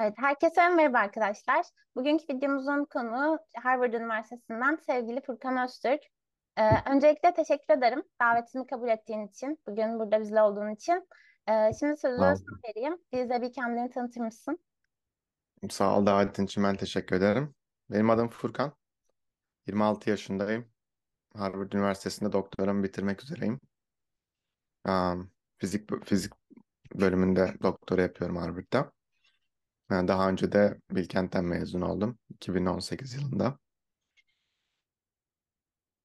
Evet, herkese merhaba arkadaşlar. Bugünkü videomuzun konu Harvard Üniversitesi'nden sevgili Furkan Öztürk. Ee, öncelikle teşekkür ederim davetimi kabul ettiğin için, bugün burada bizle olduğun için. Ee, şimdi sözü Sağ ol. sana vereyim. Bize bir kendini tanıtır mısın? Sağ ol davetin için ben teşekkür ederim. Benim adım Furkan. 26 yaşındayım. Harvard Üniversitesi'nde doktoramı bitirmek üzereyim. Um, fizik fizik bölümünde doktora yapıyorum Harvard'da. Ben daha önce de Bilkent'ten mezun oldum 2018 yılında.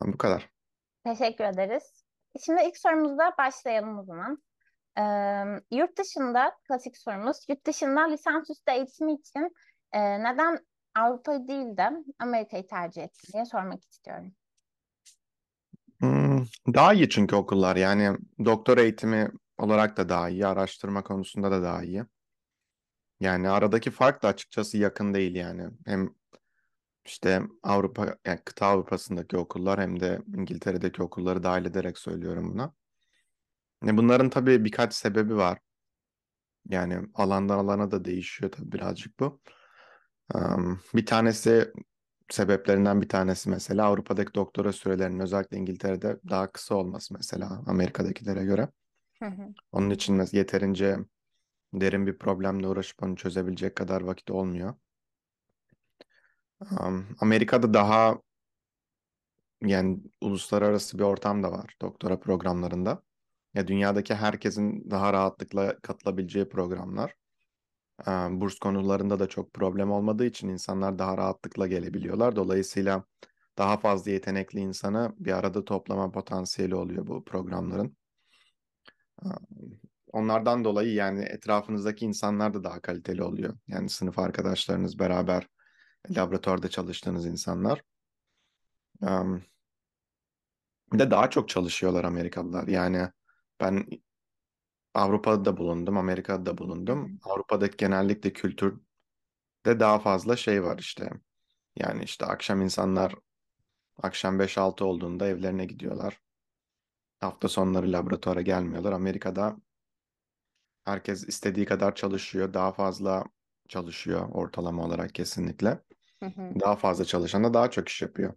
Bu kadar. Teşekkür ederiz. Şimdi ilk sorumuzda başlayalım o zaman. Ee, yurt dışında klasik sorumuz, yurt dışında lisansüstü eğitimi için e, neden Avrupa'yı değil de Amerika'yı tercih ettin diye sormak istiyorum. Hmm, daha iyi çünkü okullar yani doktor eğitimi olarak da daha iyi, araştırma konusunda da daha iyi. Yani aradaki fark da açıkçası yakın değil yani. Hem işte Avrupa yani kıta Avrupa'sındaki okullar hem de İngiltere'deki okulları dahil ederek söylüyorum buna. Yani e, bunların tabii birkaç sebebi var. Yani alandan alana da değişiyor tabii birazcık bu. bir tanesi sebeplerinden bir tanesi mesela Avrupa'daki doktora sürelerinin özellikle İngiltere'de daha kısa olması mesela Amerika'dakilere göre. Onun için yeterince derin bir problemle uğraşıp onu çözebilecek kadar vakit olmuyor. Um, Amerika'da daha yani uluslararası bir ortam da var doktora programlarında. Ya dünyadaki herkesin daha rahatlıkla katılabileceği programlar. Um, burs konularında da çok problem olmadığı için insanlar daha rahatlıkla gelebiliyorlar. Dolayısıyla daha fazla yetenekli insanı bir arada toplama potansiyeli oluyor bu programların. Onlardan dolayı yani etrafınızdaki insanlar da daha kaliteli oluyor. Yani sınıf arkadaşlarınız beraber laboratuvarda çalıştığınız insanlar. Um, bir de daha çok çalışıyorlar Amerikalılar. Yani ben Avrupa'da da bulundum, Amerika'da da bulundum. Avrupa'daki genellikle kültürde daha fazla şey var işte. Yani işte akşam insanlar akşam 5-6 olduğunda evlerine gidiyorlar. Hafta sonları laboratuvara gelmiyorlar. Amerika'da Herkes istediği kadar çalışıyor. Daha fazla çalışıyor ortalama olarak kesinlikle. Daha fazla çalışan da daha çok iş yapıyor.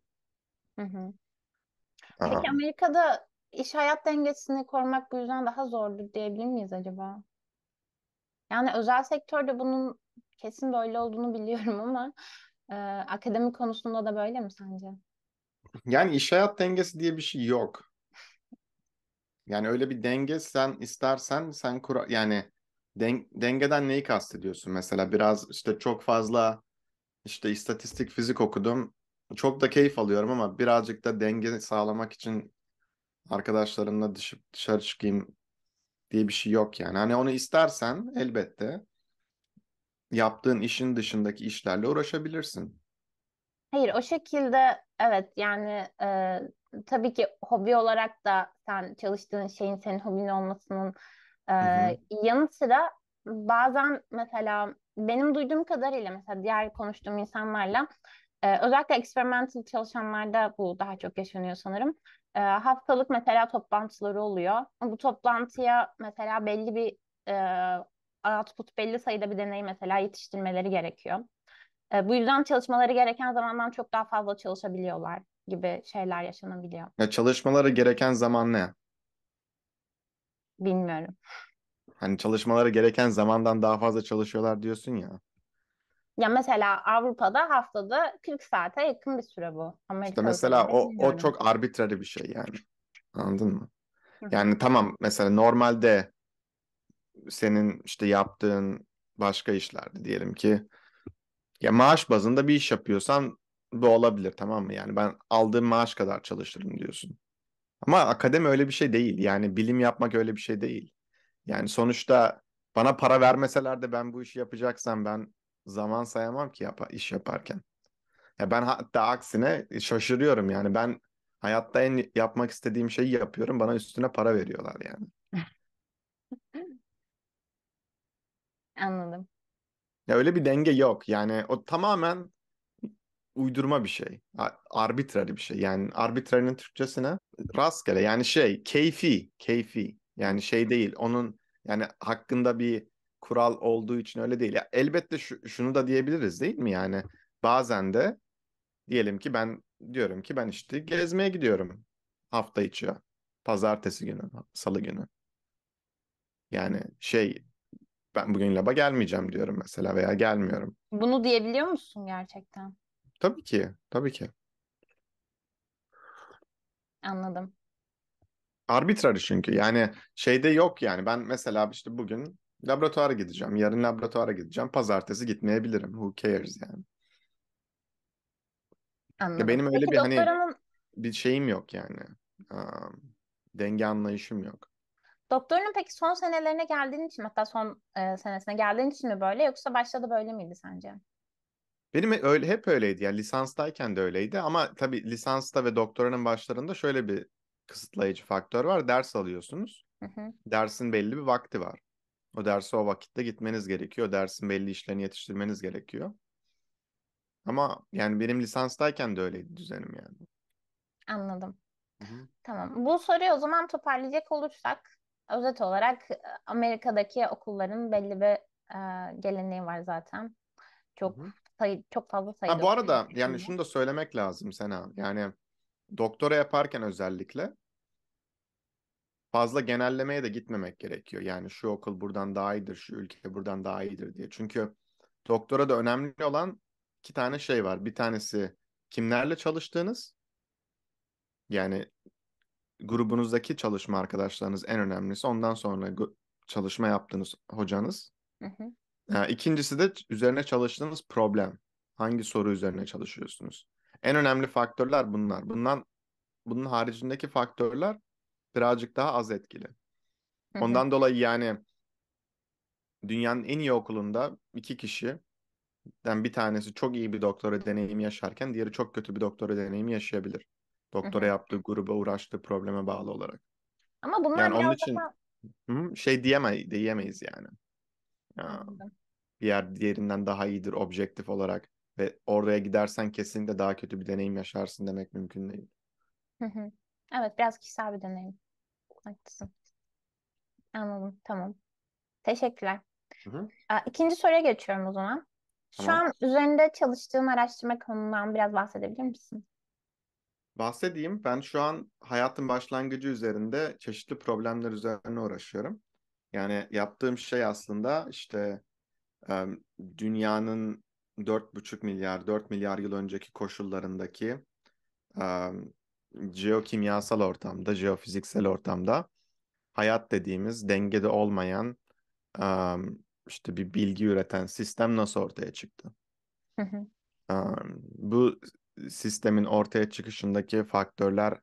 Peki Amerika'da iş hayat dengesini korumak bu yüzden daha zordur diyebilir miyiz acaba? Yani özel sektörde bunun kesin böyle olduğunu biliyorum ama e, akademik konusunda da böyle mi sence? yani iş hayat dengesi diye bir şey yok. Yani öyle bir denge sen istersen sen kura, yani den, dengeden neyi kastediyorsun mesela? Biraz işte çok fazla işte istatistik fizik okudum. Çok da keyif alıyorum ama birazcık da denge sağlamak için arkadaşlarımla dışıp dışarı çıkayım diye bir şey yok yani. Hani onu istersen elbette yaptığın işin dışındaki işlerle uğraşabilirsin. Hayır o şekilde evet yani e, tabii ki hobi olarak da sen çalıştığın şeyin senin hobin olmasının e, yanı sıra bazen mesela benim duyduğum kadarıyla mesela diğer konuştuğum insanlarla e, özellikle experimental çalışanlarda bu daha çok yaşanıyor sanırım. E, haftalık mesela toplantıları oluyor. Bu toplantıya mesela belli bir e, output belli sayıda bir deney mesela yetiştirmeleri gerekiyor. E, bu yüzden çalışmaları gereken zamandan çok daha fazla çalışabiliyorlar gibi şeyler yaşanabiliyor. Ya çalışmalara gereken zaman ne? Bilmiyorum. Hani çalışmalara gereken zamandan daha fazla çalışıyorlar diyorsun ya. Ya mesela Avrupa'da haftada 40 saate yakın bir süre bu. Amerika işte mesela o, o çok arbitrari bir şey yani. Anladın mı? Yani tamam mesela normalde senin işte yaptığın başka işlerde diyelim ki ya maaş bazında bir iş yapıyorsan bu olabilir tamam mı? Yani ben aldığım maaş kadar çalışırım diyorsun. Ama akademi öyle bir şey değil. Yani bilim yapmak öyle bir şey değil. Yani sonuçta bana para vermeseler de ben bu işi yapacaksam ben zaman sayamam ki yap iş yaparken. Ya ben hatta aksine şaşırıyorum yani ben hayatta en yapmak istediğim şeyi yapıyorum bana üstüne para veriyorlar yani. Anladım. Ya öyle bir denge yok yani o tamamen uydurma bir şey. Arbitrari bir şey. Yani arbitrarinin Türkçesine rastgele yani şey keyfi, keyfi. Yani şey değil. Onun yani hakkında bir kural olduğu için öyle değil. Ya elbette şu, şunu da diyebiliriz değil mi? Yani bazen de diyelim ki ben diyorum ki ben işte gezmeye gidiyorum hafta içi. Pazartesi günü, salı günü. Yani şey ben bugün laba gelmeyeceğim diyorum mesela veya gelmiyorum. Bunu diyebiliyor musun gerçekten? Tabii ki. Tabii ki. Anladım. Arbitrarı çünkü. Yani şeyde yok yani. Ben mesela işte bugün laboratuvara gideceğim. Yarın laboratuvara gideceğim. Pazartesi gitmeyebilirim. Who cares yani. Anladım. Ya benim öyle Peki bir hani, doktoranın... hani bir şeyim yok yani. Um, denge anlayışım yok. Doktorunun peki son senelerine geldiğin için hatta son e, senesine geldiğin için mi böyle yoksa başta da böyle miydi sence? Benim e, öyle hep öyleydi yani lisanstayken de öyleydi ama tabii lisansta ve doktoranın başlarında şöyle bir kısıtlayıcı faktör var. Ders alıyorsunuz. Hı hı. Dersin belli bir vakti var. O dersi o vakitte gitmeniz gerekiyor. Dersin belli işlerini yetiştirmeniz gerekiyor. Ama yani benim lisanstayken de öyleydi düzenim yani. Anladım. Hı-hı. Tamam. Bu soruyu o zaman toparlayacak olursak özet olarak e, Amerika'daki okulların belli bir e, geleneği var zaten. Çok Hı-hı sayı, çok fazla sayıda. Ha, bu arada yani şunu da söylemek lazım Sena. Yani doktora yaparken özellikle fazla genellemeye de gitmemek gerekiyor. Yani şu okul buradan daha iyidir, şu ülke buradan daha iyidir diye. Çünkü doktora da önemli olan iki tane şey var. Bir tanesi kimlerle çalıştığınız. Yani grubunuzdaki çalışma arkadaşlarınız en önemlisi. Ondan sonra çalışma yaptığınız hocanız. Hı hı. Ee, ikincisi de üzerine çalıştığınız problem. Hangi soru üzerine çalışıyorsunuz? En önemli faktörler bunlar. Bundan bunun haricindeki faktörler birazcık daha az etkili. Ondan dolayı yani dünyanın en iyi okulunda iki kişiden bir tanesi çok iyi bir doktora deneyimi yaşarken diğeri çok kötü bir doktora deneyimi yaşayabilir. Doktora yaptığı gruba uğraştığı probleme bağlı olarak. Ama bunlar yani onun için daha... şey diyeme, diyemeyiz yani bir yer diğerinden daha iyidir objektif olarak ve oraya gidersen kesinlikle daha kötü bir deneyim yaşarsın demek mümkün değil. Evet biraz kişisel bir deneyim. Haklısın. Anladım. Tamam. Teşekkürler. Hı hı. İkinci soruya geçiyorum o zaman. Şu Tamam. an üzerinde çalıştığın araştırma konundan biraz bahsedebilir misin? Bahsedeyim. Ben şu an hayatın başlangıcı üzerinde çeşitli problemler üzerine uğraşıyorum. Yani yaptığım şey aslında işte dünyanın 4,5 milyar, 4 milyar yıl önceki koşullarındaki jeokimyasal ortamda, jeofiziksel ortamda hayat dediğimiz dengede olmayan işte bir bilgi üreten sistem nasıl ortaya çıktı? Bu sistemin ortaya çıkışındaki faktörler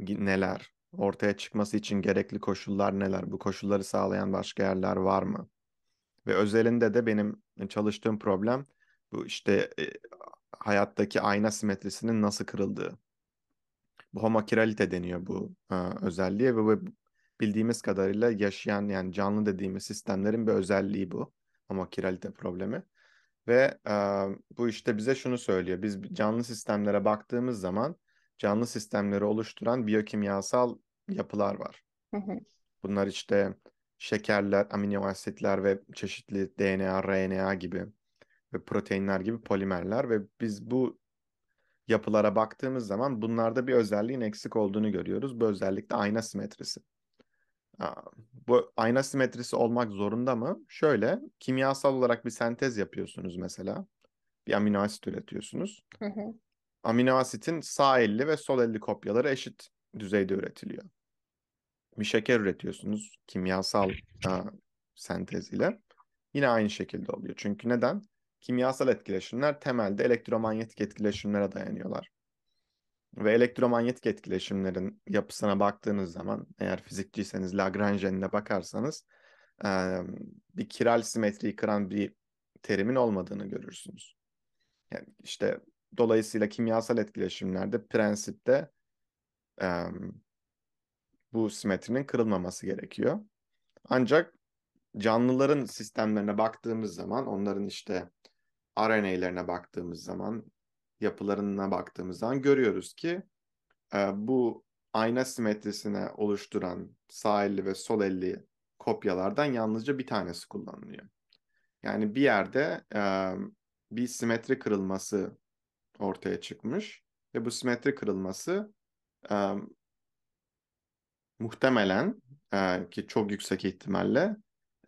neler? ortaya çıkması için gerekli koşullar neler? Bu koşulları sağlayan başka yerler var mı? Ve özelinde de benim çalıştığım problem bu işte e, hayattaki ayna simetrisinin nasıl kırıldığı. Bu homokiralite deniyor bu e, özelliğe ve bu bildiğimiz kadarıyla yaşayan yani canlı dediğimiz sistemlerin bir özelliği bu. homokiralite problemi. Ve e, bu işte bize şunu söylüyor. Biz canlı sistemlere baktığımız zaman canlı sistemleri oluşturan biyokimyasal yapılar var. Bunlar işte şekerler, amino asitler ve çeşitli DNA, RNA gibi ve proteinler gibi polimerler ve biz bu yapılara baktığımız zaman bunlarda bir özelliğin eksik olduğunu görüyoruz. Bu özellikle ayna simetrisi. Bu ayna simetrisi olmak zorunda mı? Şöyle, kimyasal olarak bir sentez yapıyorsunuz mesela. Bir amino asit üretiyorsunuz. Hı hı amino asitin sağ elli ve sol elli kopyaları eşit düzeyde üretiliyor. Bir şeker üretiyorsunuz kimyasal a, ıı, sentez ile. Yine aynı şekilde oluyor. Çünkü neden? Kimyasal etkileşimler temelde elektromanyetik etkileşimlere dayanıyorlar. Ve elektromanyetik etkileşimlerin yapısına baktığınız zaman eğer fizikçiyseniz Lagrange'ine bakarsanız e, bir kiral simetriyi kıran bir terimin olmadığını görürsünüz. Yani işte Dolayısıyla kimyasal etkileşimlerde prensipte e, bu simetrinin kırılmaması gerekiyor. Ancak canlıların sistemlerine baktığımız zaman, onların işte RNA'lerine baktığımız zaman, yapılarına baktığımız zaman görüyoruz ki e, bu ayna simetrisine oluşturan sağ elli ve sol elli kopyalardan yalnızca bir tanesi kullanılıyor. Yani bir yerde e, bir simetri kırılması ortaya çıkmış ve bu simetri kırılması e, muhtemelen e, ki çok yüksek ihtimalle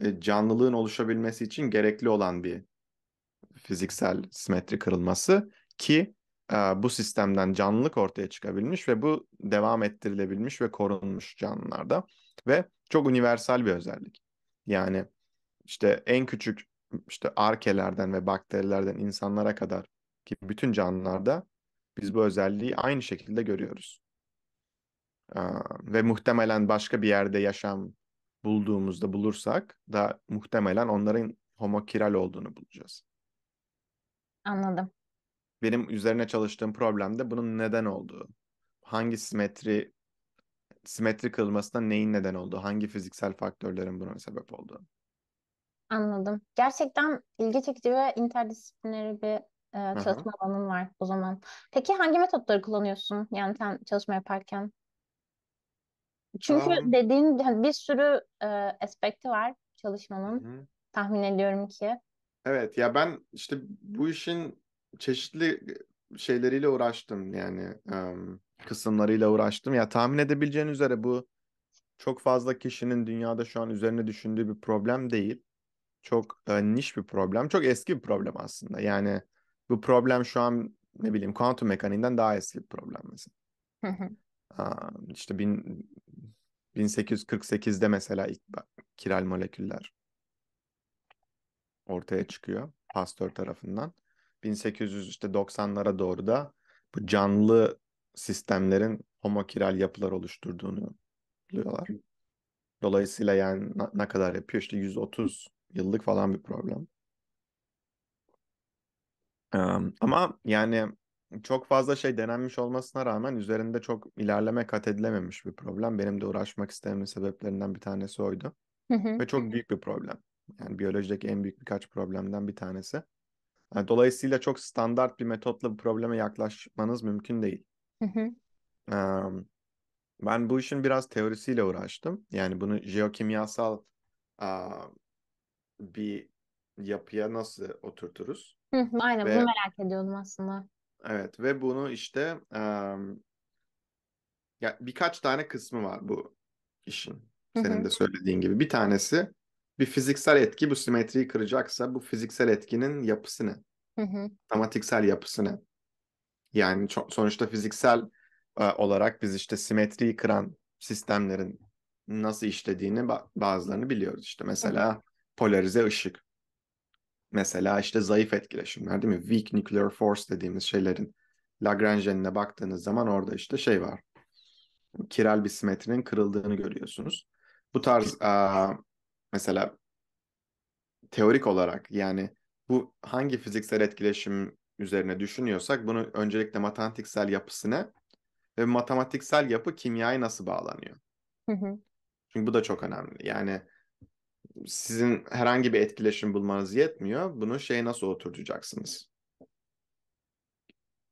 e, canlılığın oluşabilmesi için gerekli olan bir fiziksel simetri kırılması ki e, bu sistemden canlılık ortaya çıkabilmiş ve bu devam ettirilebilmiş ve korunmuş canlılarda ve çok universal bir özellik. Yani işte en küçük işte arkelerden ve bakterilerden insanlara kadar ki bütün canlılarda biz bu özelliği aynı şekilde görüyoruz. Ve muhtemelen başka bir yerde yaşam bulduğumuzda bulursak da muhtemelen onların homokiral olduğunu bulacağız. Anladım. Benim üzerine çalıştığım problem de bunun neden olduğu. Hangi simetri simetri kırılmasına neyin neden olduğu, hangi fiziksel faktörlerin buna sebep olduğu. Anladım. Gerçekten ilgi çekici ve interdisipliner bir e, çalışma alanın var o zaman. Peki hangi metotları kullanıyorsun yani sen çalışma yaparken? Çünkü Um, dediğin hani, bir sürü e, aspekti var çalışmanın. hı. Tahmin ediyorum ki. Evet ya ben işte bu işin çeşitli şeyleriyle uğraştım yani um, kısımlarıyla uğraştım. Ya tahmin edebileceğin üzere bu çok fazla kişinin dünyada şu an üzerine düşündüğü bir problem değil. Çok e, niş bir problem. Çok eski bir problem aslında. Yani bu problem şu an ne bileyim kuantum mekaniğinden daha eski bir problem mesela. İşte bin, 1848'de mesela ilk kiral moleküller ortaya çıkıyor Pasteur tarafından. 1890'lara doğru da bu canlı sistemlerin homokiral yapılar oluşturduğunu diyorlar. Dolayısıyla yani ne kadar yapıyor? İşte 130 yıllık falan bir problem. Ama yani çok fazla şey denenmiş olmasına rağmen üzerinde çok ilerleme kat edilememiş bir problem. Benim de uğraşmak istememin sebeplerinden bir tanesi oydu. Ve çok büyük bir problem. Yani biyolojideki en büyük birkaç problemden bir tanesi. Yani dolayısıyla çok standart bir metotla bu probleme yaklaşmanız mümkün değil. Um, ben bu işin biraz teorisiyle uğraştım. Yani bunu jeokimyasal uh, bir yapıya nasıl oturturuz? Hı, aynen bunu merak ediyordum aslında. evet ve bunu işte em, ya birkaç tane kısmı var bu işin. Hı Senin de söylediğin gibi. Bir tanesi bir fiziksel etki bu simetriyi kıracaksa bu fiziksel etkinin yapısı ne? Matematiksel yapısı ne? Yani ço- sonuçta fiziksel e, olarak biz işte simetriyi kıran sistemlerin nasıl işlediğini ba- bazılarını biliyoruz. İşte mesela polarize ışık. Mesela işte zayıf etkileşimler değil mi? Weak nuclear force dediğimiz şeylerin Lagrangian'ine baktığınız zaman orada işte şey var. Kiral bir simetrinin kırıldığını görüyorsunuz. Bu tarz a, mesela teorik olarak yani bu hangi fiziksel etkileşim üzerine düşünüyorsak bunu öncelikle matematiksel yapısına ve matematiksel yapı kimyaya nasıl bağlanıyor? Hı hı. Çünkü bu da çok önemli. Yani sizin herhangi bir etkileşim bulmanız yetmiyor. Bunu şey nasıl oturtacaksınız?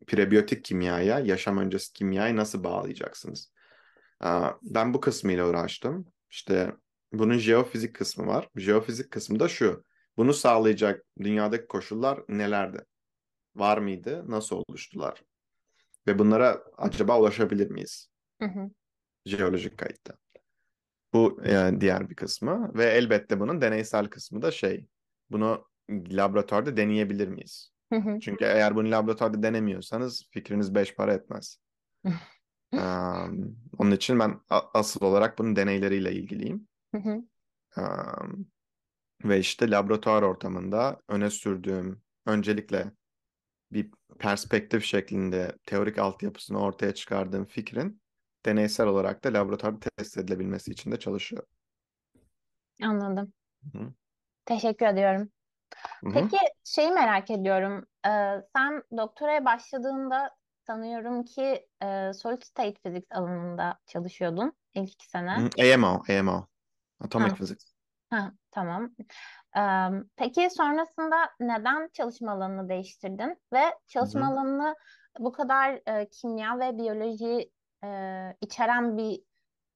Prebiyotik kimyaya, yaşam öncesi kimyayı nasıl bağlayacaksınız? Ben bu kısmıyla uğraştım. İşte bunun jeofizik kısmı var. Jeofizik kısmı da şu. Bunu sağlayacak dünyadaki koşullar nelerdi? Var mıydı? Nasıl oluştular? Ve bunlara acaba ulaşabilir miyiz? Hı hı. Jeolojik kayıtta. Bu yani diğer bir kısmı ve elbette bunun deneysel kısmı da şey. Bunu laboratuvarda deneyebilir miyiz? Çünkü eğer bunu laboratuvarda denemiyorsanız fikriniz beş para etmez. um, onun için ben asıl olarak bunun deneyleriyle ilgiliyim. um, ve işte laboratuvar ortamında öne sürdüğüm öncelikle bir perspektif şeklinde teorik altyapısını ortaya çıkardığım fikrin deneysel olarak da laboratuvarda test edilebilmesi için de çalışıyor. Anladım. Hı. Teşekkür ediyorum. Hı-hı. Peki şeyi merak ediyorum. Ee, sen doktoraya başladığında sanıyorum ki e, solid state physics alanında çalışıyordun ilk iki sene. Hı, AMO, AMO. Atomic ha. physics. Ha, tamam. Ee, peki sonrasında neden çalışma alanını değiştirdin ve çalışma Hı-hı. alanını bu kadar e, kimya ve biyoloji e, içeren bir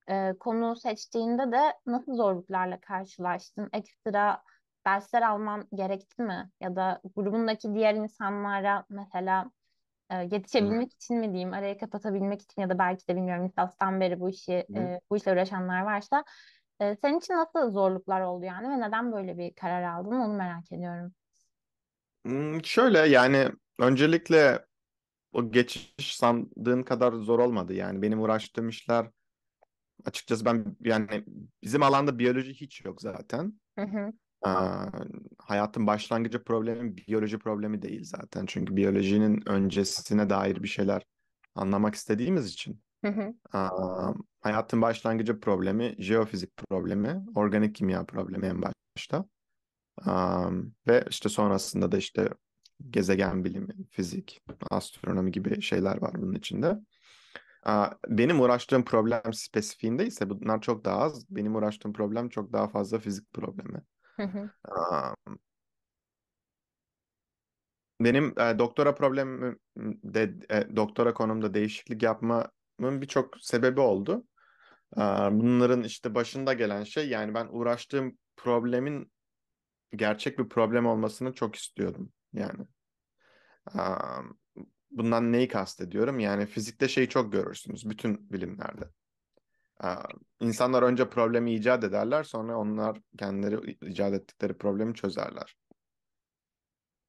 e, konu seçtiğinde de nasıl zorluklarla karşılaştın? Ekstra dersler alman gerekti mi? Ya da grubundaki diğer insanlara mesela e, yetişebilmek hmm. için mi diyeyim, araya kapatabilmek için ya da belki de bilmiyorum lisanstan beri bu işi hmm. e, bu işle uğraşanlar varsa e, senin için nasıl zorluklar oldu yani ve neden böyle bir karar aldın onu merak ediyorum. Hmm, şöyle yani öncelikle o geçiş sandığın kadar zor olmadı. Yani benim uğraştığım işler açıkçası ben yani bizim alanda biyoloji hiç yok zaten. Ee, hayatın başlangıcı problemi biyoloji problemi değil zaten. Çünkü biyolojinin öncesine dair bir şeyler anlamak istediğimiz için. Hı hayatın başlangıcı problemi, jeofizik problemi, organik kimya problemi en başta. Aa, ve işte sonrasında da işte gezegen bilimi, fizik, astronomi gibi şeyler var bunun içinde. Benim uğraştığım problem spesifiğinde ise bunlar çok daha az. Benim uğraştığım problem çok daha fazla fizik problemi. Benim e, doktora problemim de e, doktora konumda değişiklik yapmamın birçok sebebi oldu. Bunların işte başında gelen şey yani ben uğraştığım problemin gerçek bir problem olmasını çok istiyordum yani. Bundan neyi kastediyorum? Yani fizikte şeyi çok görürsünüz bütün bilimlerde. İnsanlar önce problemi icat ederler sonra onlar kendileri icat ettikleri problemi çözerler.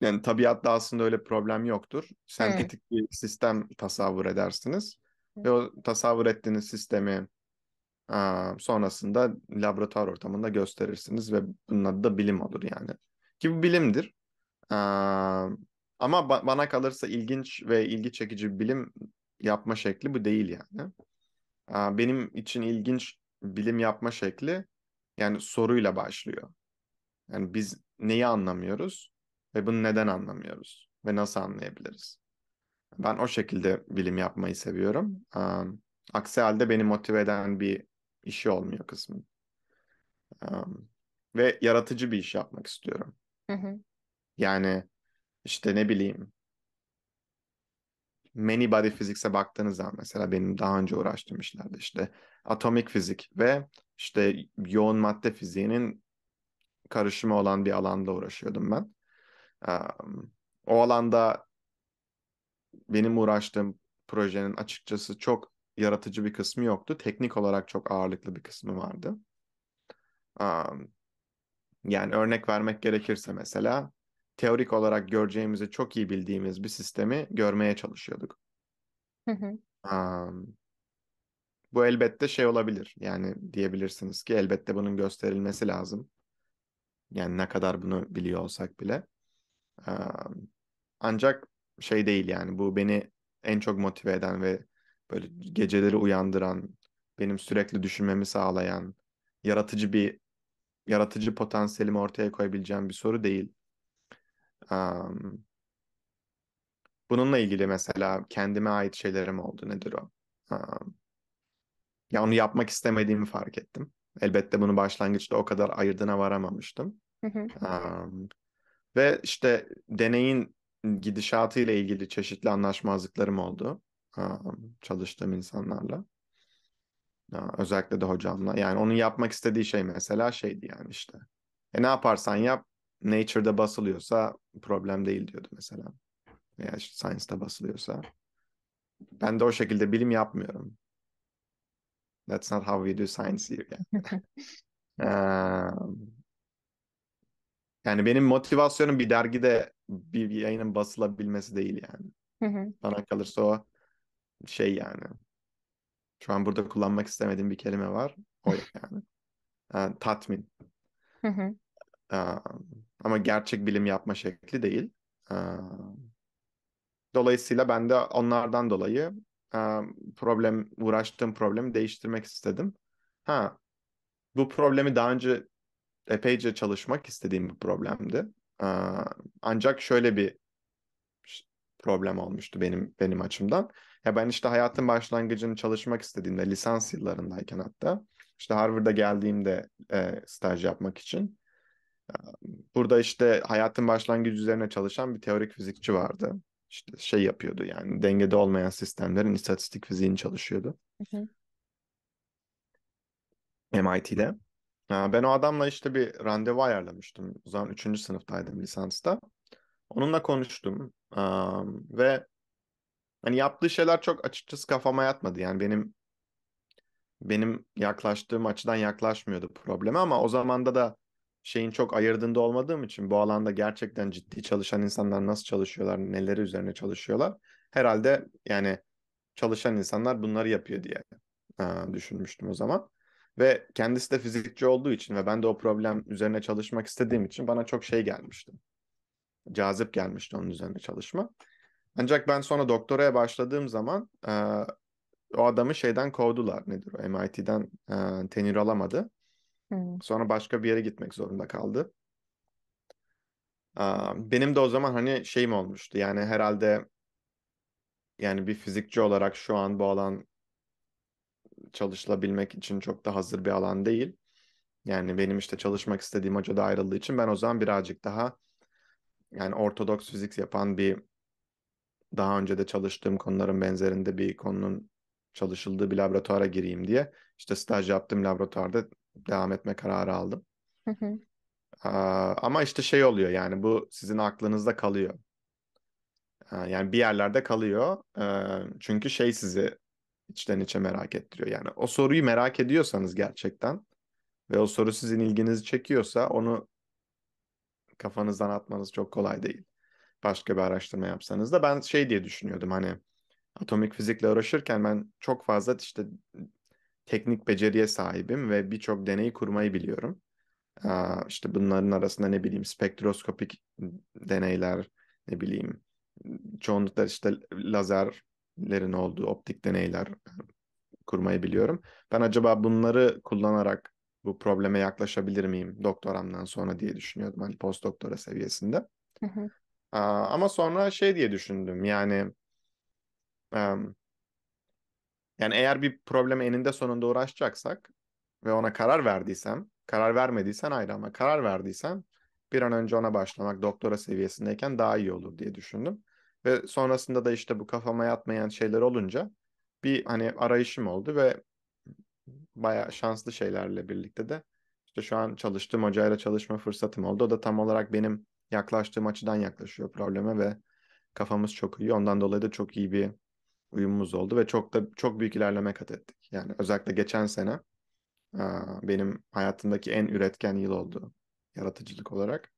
Yani tabiatta aslında öyle problem yoktur. Sentetik evet. bir sistem tasavvur edersiniz ve o tasavvur ettiğiniz sistemi sonrasında laboratuvar ortamında gösterirsiniz ve bunun adı da bilim olur yani. Ki bu bilimdir ama ba- bana kalırsa ilginç ve ilgi çekici bir bilim yapma şekli bu değil yani. Ee, benim için ilginç bilim yapma şekli yani soruyla başlıyor. Yani biz neyi anlamıyoruz ve bunu neden anlamıyoruz ve nasıl anlayabiliriz? Ben o şekilde bilim yapmayı seviyorum. Ee, aksi halde beni motive eden bir işi olmuyor kısmın. Ee, ve yaratıcı bir iş yapmak istiyorum. Hı hı. Yani işte ne bileyim many body physics'e baktığınız zaman mesela benim daha önce uğraştığım işlerde işte atomik fizik ve işte yoğun madde fiziğinin karışımı olan bir alanda uğraşıyordum ben. O alanda benim uğraştığım projenin açıkçası çok yaratıcı bir kısmı yoktu. Teknik olarak çok ağırlıklı bir kısmı vardı. Yani örnek vermek gerekirse mesela teorik olarak göreceğimizi çok iyi bildiğimiz bir sistemi görmeye çalışıyorduk. Hı hı. Um, bu elbette şey olabilir. Yani diyebilirsiniz ki elbette bunun gösterilmesi lazım. Yani ne kadar bunu biliyor olsak bile. Um, ancak şey değil yani bu beni en çok motive eden ve böyle geceleri uyandıran, benim sürekli düşünmemi sağlayan, yaratıcı bir yaratıcı potansiyelimi ortaya koyabileceğim bir soru değil. Um, bununla ilgili mesela kendime ait şeylerim oldu. Nedir o? Um, ya onu yapmak istemediğimi fark ettim. Elbette bunu başlangıçta o kadar ayırdına varamamıştım. um, ve işte deneyin gidişatı ile ilgili çeşitli anlaşmazlıklarım oldu um, çalıştığım insanlarla. Um, özellikle de hocamla. Yani onun yapmak istediği şey mesela şeydi yani işte. E ne yaparsan yap Nature'da basılıyorsa problem değil diyordu mesela. Veya işte Science'da basılıyorsa. Ben de o şekilde bilim yapmıyorum. That's not how we do science here. Yani. um, yani benim motivasyonum bir dergide bir yayının basılabilmesi değil yani. Bana kalırsa o şey yani. Şu an burada kullanmak istemediğim bir kelime var. O yani. yani tatmin ama gerçek bilim yapma şekli değil. Dolayısıyla ben de onlardan dolayı problem uğraştığım problemi değiştirmek istedim. Ha, bu problemi daha önce epeyce çalışmak istediğim bir problemdi. Ancak şöyle bir problem olmuştu benim benim açımdan. Ya ben işte hayatın başlangıcını çalışmak istediğimde lisans yıllarındayken hatta işte Harvard'a geldiğimde e, staj yapmak için Burada işte hayatın başlangıcı üzerine çalışan bir teorik fizikçi vardı. İşte şey yapıyordu yani dengede olmayan sistemlerin istatistik fiziğini çalışıyordu. Hı hı. MIT'de. Ee, ben o adamla işte bir randevu ayarlamıştım. O zaman 3. sınıftaydım lisansta. Onunla konuştum ve hani yaptığı şeyler çok açıkçası kafama yatmadı. Yani benim benim yaklaştığım açıdan yaklaşmıyordu probleme ama o zamanda da şeyin çok ayırdığında olmadığım için bu alanda gerçekten ciddi çalışan insanlar nasıl çalışıyorlar, neleri üzerine çalışıyorlar. Herhalde yani çalışan insanlar bunları yapıyor diye düşünmüştüm o zaman. Ve kendisi de fizikçi olduğu için ve ben de o problem üzerine çalışmak istediğim için bana çok şey gelmişti. Cazip gelmişti onun üzerine çalışma. Ancak ben sonra doktoraya başladığım zaman o adamı şeyden kovdular nedir o MIT'den tenir alamadı. Hmm. Sonra başka bir yere gitmek zorunda kaldı. Aa, benim de o zaman hani şeyim olmuştu yani herhalde yani bir fizikçi olarak şu an bu alan çalışılabilmek için çok da hazır bir alan değil. Yani benim işte çalışmak istediğim hoca da ayrıldığı için ben o zaman birazcık daha yani ortodoks fizik yapan bir daha önce de çalıştığım konuların benzerinde bir konunun çalışıldığı bir laboratuvara gireyim diye işte staj yaptığım laboratuvarda devam etme kararı aldım. ama işte şey oluyor yani bu sizin aklınızda kalıyor. Ee, yani bir yerlerde kalıyor. Ee, çünkü şey sizi içten içe merak ettiriyor. Yani o soruyu merak ediyorsanız gerçekten ve o soru sizin ilginizi çekiyorsa onu kafanızdan atmanız çok kolay değil. Başka bir araştırma yapsanız da ben şey diye düşünüyordum hani atomik fizikle uğraşırken ben çok fazla işte teknik beceriye sahibim ve birçok deney kurmayı biliyorum. İşte bunların arasında ne bileyim spektroskopik deneyler, ne bileyim çoğunlukla işte lazerlerin olduğu optik deneyler kurmayı biliyorum. Ben acaba bunları kullanarak bu probleme yaklaşabilir miyim doktoramdan sonra diye düşünüyordum hani post doktora seviyesinde. Hı hı. Ama sonra şey diye düşündüm yani yani eğer bir probleme eninde sonunda uğraşacaksak ve ona karar verdiysem, karar vermediysen ayrı ama karar verdiysem bir an önce ona başlamak doktora seviyesindeyken daha iyi olur diye düşündüm. Ve sonrasında da işte bu kafama yatmayan şeyler olunca bir hani arayışım oldu ve bayağı şanslı şeylerle birlikte de işte şu an çalıştığım hocayla çalışma fırsatım oldu. O da tam olarak benim yaklaştığım açıdan yaklaşıyor probleme ve kafamız çok iyi. Ondan dolayı da çok iyi bir uyumumuz oldu ve çok da çok büyük ilerleme kat ettik. Yani özellikle geçen sene benim hayatımdaki en üretken yıl oldu yaratıcılık olarak.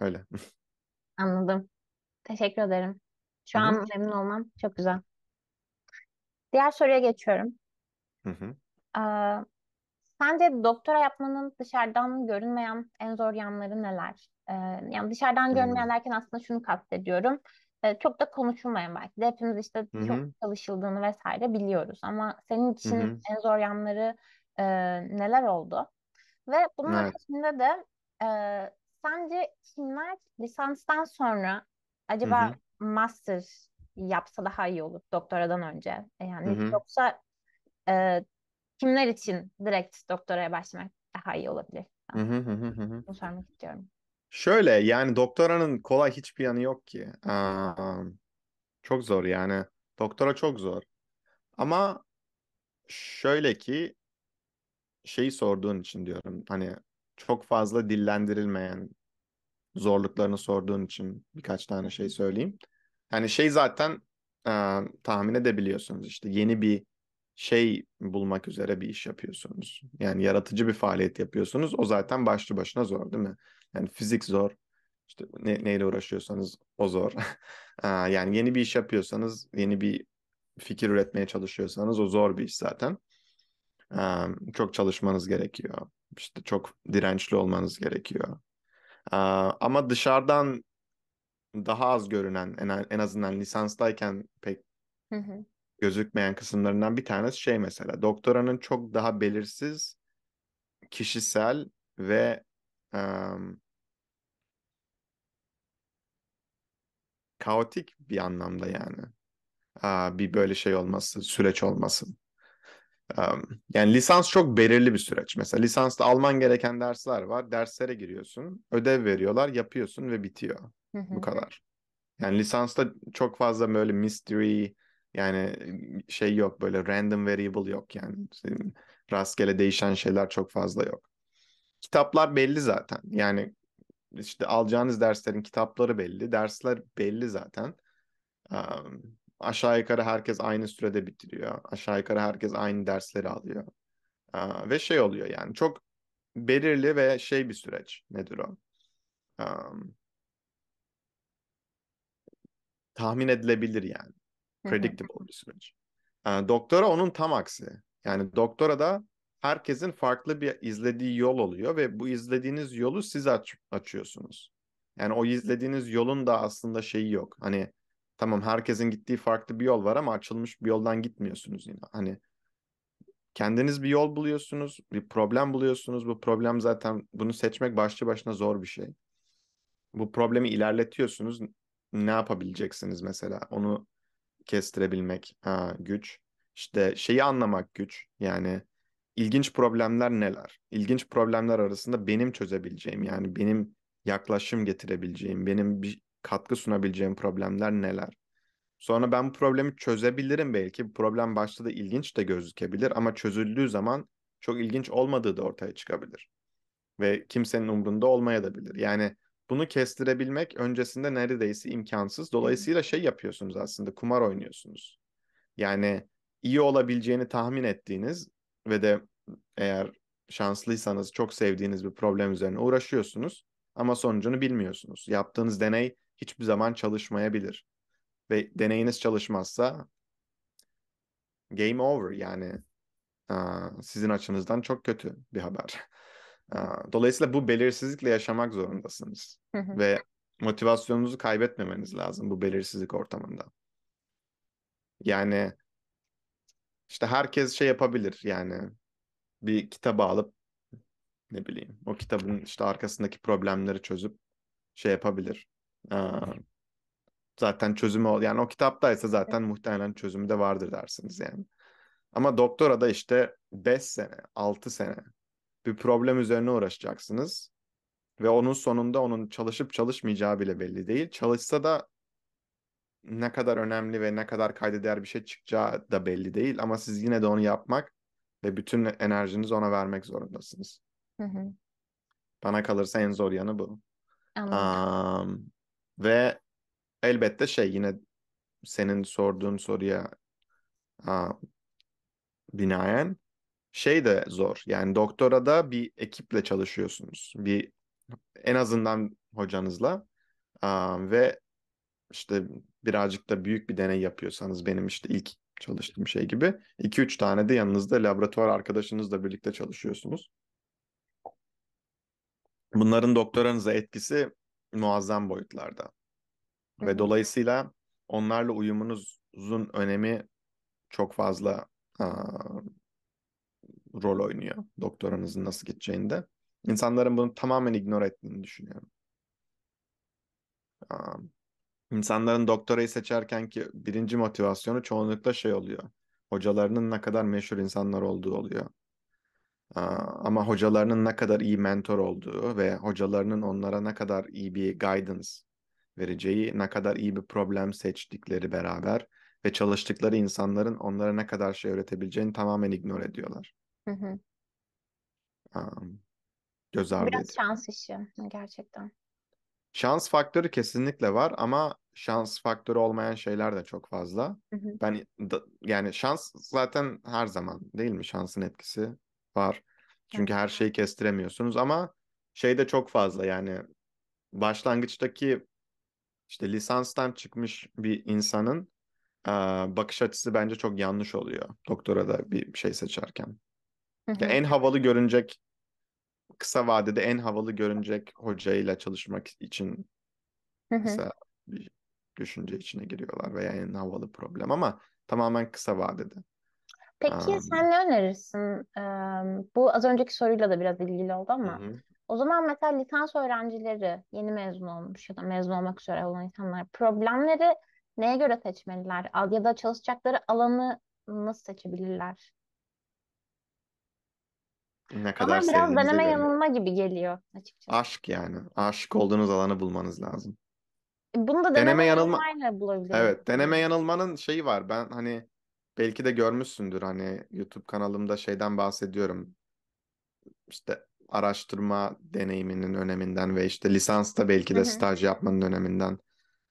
Öyle. Anladım. Teşekkür ederim. Şu Hı-hı. an memnun olmam çok güzel. Diğer soruya geçiyorum. Hı-hı. sence doktora yapmanın dışarıdan görünmeyen en zor yanları neler? yani dışarıdan görünmeyen derken aslında şunu kastediyorum. çok da konuşulmayan belki de hepimiz işte Hı-hı. çok çalışıldığını vesaire biliyoruz. Ama senin için Hı-hı. en zor yanları e, neler oldu? Ve bunun Evet. ötesinde de e, sence kimler lisanstan sonra acaba Hı-hı. master yapsa daha iyi olur doktoradan önce? E, yani Hı-hı. yoksa e, kimler için direkt doktoraya başlamak daha iyi olabilir? Hı hı hı. Bunu sormak istiyorum. Şöyle yani doktoranın kolay hiçbir yanı yok ki. Aa, çok zor yani. Doktora çok zor. Ama şöyle ki şeyi sorduğun için diyorum. Hani çok fazla dillendirilmeyen zorluklarını sorduğun için birkaç tane şey söyleyeyim. Hani şey zaten e, tahmin edebiliyorsunuz işte yeni bir şey bulmak üzere bir iş yapıyorsunuz. Yani yaratıcı bir faaliyet yapıyorsunuz. O zaten başlı başına zor değil mi? Yani fizik zor. İşte ne, neyle uğraşıyorsanız o zor. yani yeni bir iş yapıyorsanız, yeni bir fikir üretmeye çalışıyorsanız o zor bir iş zaten. Çok çalışmanız gerekiyor. İşte çok dirençli olmanız gerekiyor. Ama dışarıdan daha az görünen en azından lisanstayken pek gözükmeyen kısımlarından bir tanesi şey mesela doktoranın çok daha belirsiz kişisel ve um, kaotik bir anlamda yani. bir böyle şey olması, süreç olması. yani lisans çok belirli bir süreç. Mesela lisansta alman gereken dersler var. Derslere giriyorsun, ödev veriyorlar, yapıyorsun ve bitiyor. Bu kadar. Yani lisansta çok fazla böyle mystery yani ıı, şey yok böyle random variable yok yani. Rastgele değişen şeyler çok fazla yok. Kitaplar belli zaten. Yani işte alacağınız derslerin kitapları belli. Dersler belli zaten. aşağı yukarı herkes aynı sürede bitiriyor. Aşağı yukarı herkes aynı dersleri alıyor. ve şey oluyor yani çok belirli ve şey bir süreç. Nedir o? tahmin edilebilir yani. Predictable bir süreç. doktora onun tam aksi. Yani doktora da herkesin farklı bir izlediği yol oluyor ve bu izlediğiniz yolu siz aç açıyorsunuz. Yani o izlediğiniz yolun da aslında şeyi yok. Hani tamam herkesin gittiği farklı bir yol var ama açılmış bir yoldan gitmiyorsunuz yine. Hani kendiniz bir yol buluyorsunuz, bir problem buluyorsunuz. Bu problem zaten bunu seçmek başlı başına zor bir şey. Bu problemi ilerletiyorsunuz. Ne yapabileceksiniz mesela? Onu kestirebilmek ha, güç. İşte şeyi anlamak güç. Yani ilginç problemler neler? İlginç problemler arasında benim çözebileceğim yani benim yaklaşım getirebileceğim, benim bir katkı sunabileceğim problemler neler? Sonra ben bu problemi çözebilirim belki. Bu problem başta da ilginç de gözükebilir ama çözüldüğü zaman çok ilginç olmadığı da ortaya çıkabilir. Ve kimsenin umrunda olmayabilir Yani bunu kestirebilmek öncesinde neredeyse imkansız. Dolayısıyla şey yapıyorsunuz aslında kumar oynuyorsunuz. Yani iyi olabileceğini tahmin ettiğiniz ve de eğer şanslıysanız çok sevdiğiniz bir problem üzerine uğraşıyorsunuz ama sonucunu bilmiyorsunuz. Yaptığınız deney hiçbir zaman çalışmayabilir. Ve deneyiniz çalışmazsa game over yani sizin açınızdan çok kötü bir haber. Dolayısıyla bu belirsizlikle yaşamak zorundasınız. Ve motivasyonunuzu kaybetmemeniz lazım bu belirsizlik ortamında. Yani işte herkes şey yapabilir yani bir kitabı alıp ne bileyim o kitabın işte arkasındaki problemleri çözüp şey yapabilir. Ee, zaten çözümü yani o kitaptaysa zaten muhtemelen çözümü de vardır dersiniz yani. Ama doktora da işte 5 sene, 6 sene bir problem üzerine uğraşacaksınız ve onun sonunda onun çalışıp çalışmayacağı bile belli değil. Çalışsa da ne kadar önemli ve ne kadar kayda değer bir şey çıkacağı da belli değil. Ama siz yine de onu yapmak ve bütün enerjinizi ona vermek zorundasınız. Hı hı. Bana kalırsa en zor yanı bu. Um, ve elbette şey yine senin sorduğun soruya um, binaen şey de zor. Yani doktora da bir ekiple çalışıyorsunuz. Bir en azından hocanızla um, ve işte birazcık da büyük bir deney yapıyorsanız benim işte ilk çalıştığım şey gibi 2-3 tane de yanınızda laboratuvar arkadaşınızla birlikte çalışıyorsunuz. Bunların doktoranıza etkisi muazzam boyutlarda. Hı-hı. Ve dolayısıyla onlarla uyumunuzun önemi çok fazla aa, rol oynuyor doktoranızın nasıl gideceğinde. İnsanların bunu tamamen ignore ettiğini düşünüyorum. Um, İnsanların doktorayı seçerken ki birinci motivasyonu çoğunlukla şey oluyor. Hocalarının ne kadar meşhur insanlar olduğu oluyor. Ama hocalarının ne kadar iyi mentor olduğu ve hocalarının onlara ne kadar iyi bir guidance vereceği, ne kadar iyi bir problem seçtikleri beraber ve çalıştıkları insanların onlara ne kadar şey öğretebileceğini tamamen ignore ediyorlar. Hı hı. Göz ardı Biraz ediyor. şans işi gerçekten. Şans faktörü kesinlikle var ama şans faktörü olmayan şeyler de çok fazla. Hı hı. Ben da, yani şans zaten her zaman değil mi? Şansın etkisi var. Çünkü her şeyi kestiremiyorsunuz ama şey de çok fazla yani başlangıçtaki işte lisanstan çıkmış bir insanın e, bakış açısı bence çok yanlış oluyor doktora da bir şey seçerken. Hı hı. Yani en havalı görünecek kısa vadede en havalı görünecek hocayla çalışmak için hı mesela bir düşünce içine giriyorlar veya en havalı problem ama tamamen kısa vadede. Peki Aa. sen ne önerirsin? Ee, bu az önceki soruyla da biraz ilgili oldu ama hı o zaman mesela lisans öğrencileri yeni mezun olmuş ya da mezun olmak üzere olan insanlar problemleri neye göre seçmeliler? Ya da çalışacakları alanı nasıl seçebilirler? Ne kadar Ama biraz deneme yanılma gibi geliyor açıkçası. Aşk yani. Aşık olduğunuz alanı bulmanız lazım. Bunu da Deneme deneme yanılma bulabilirim. Evet, deneme yanılmanın şeyi var. Ben hani belki de görmüşsündür hani YouTube kanalımda şeyden bahsediyorum. İşte araştırma deneyiminin öneminden ve işte lisansta belki de staj yapmanın öneminden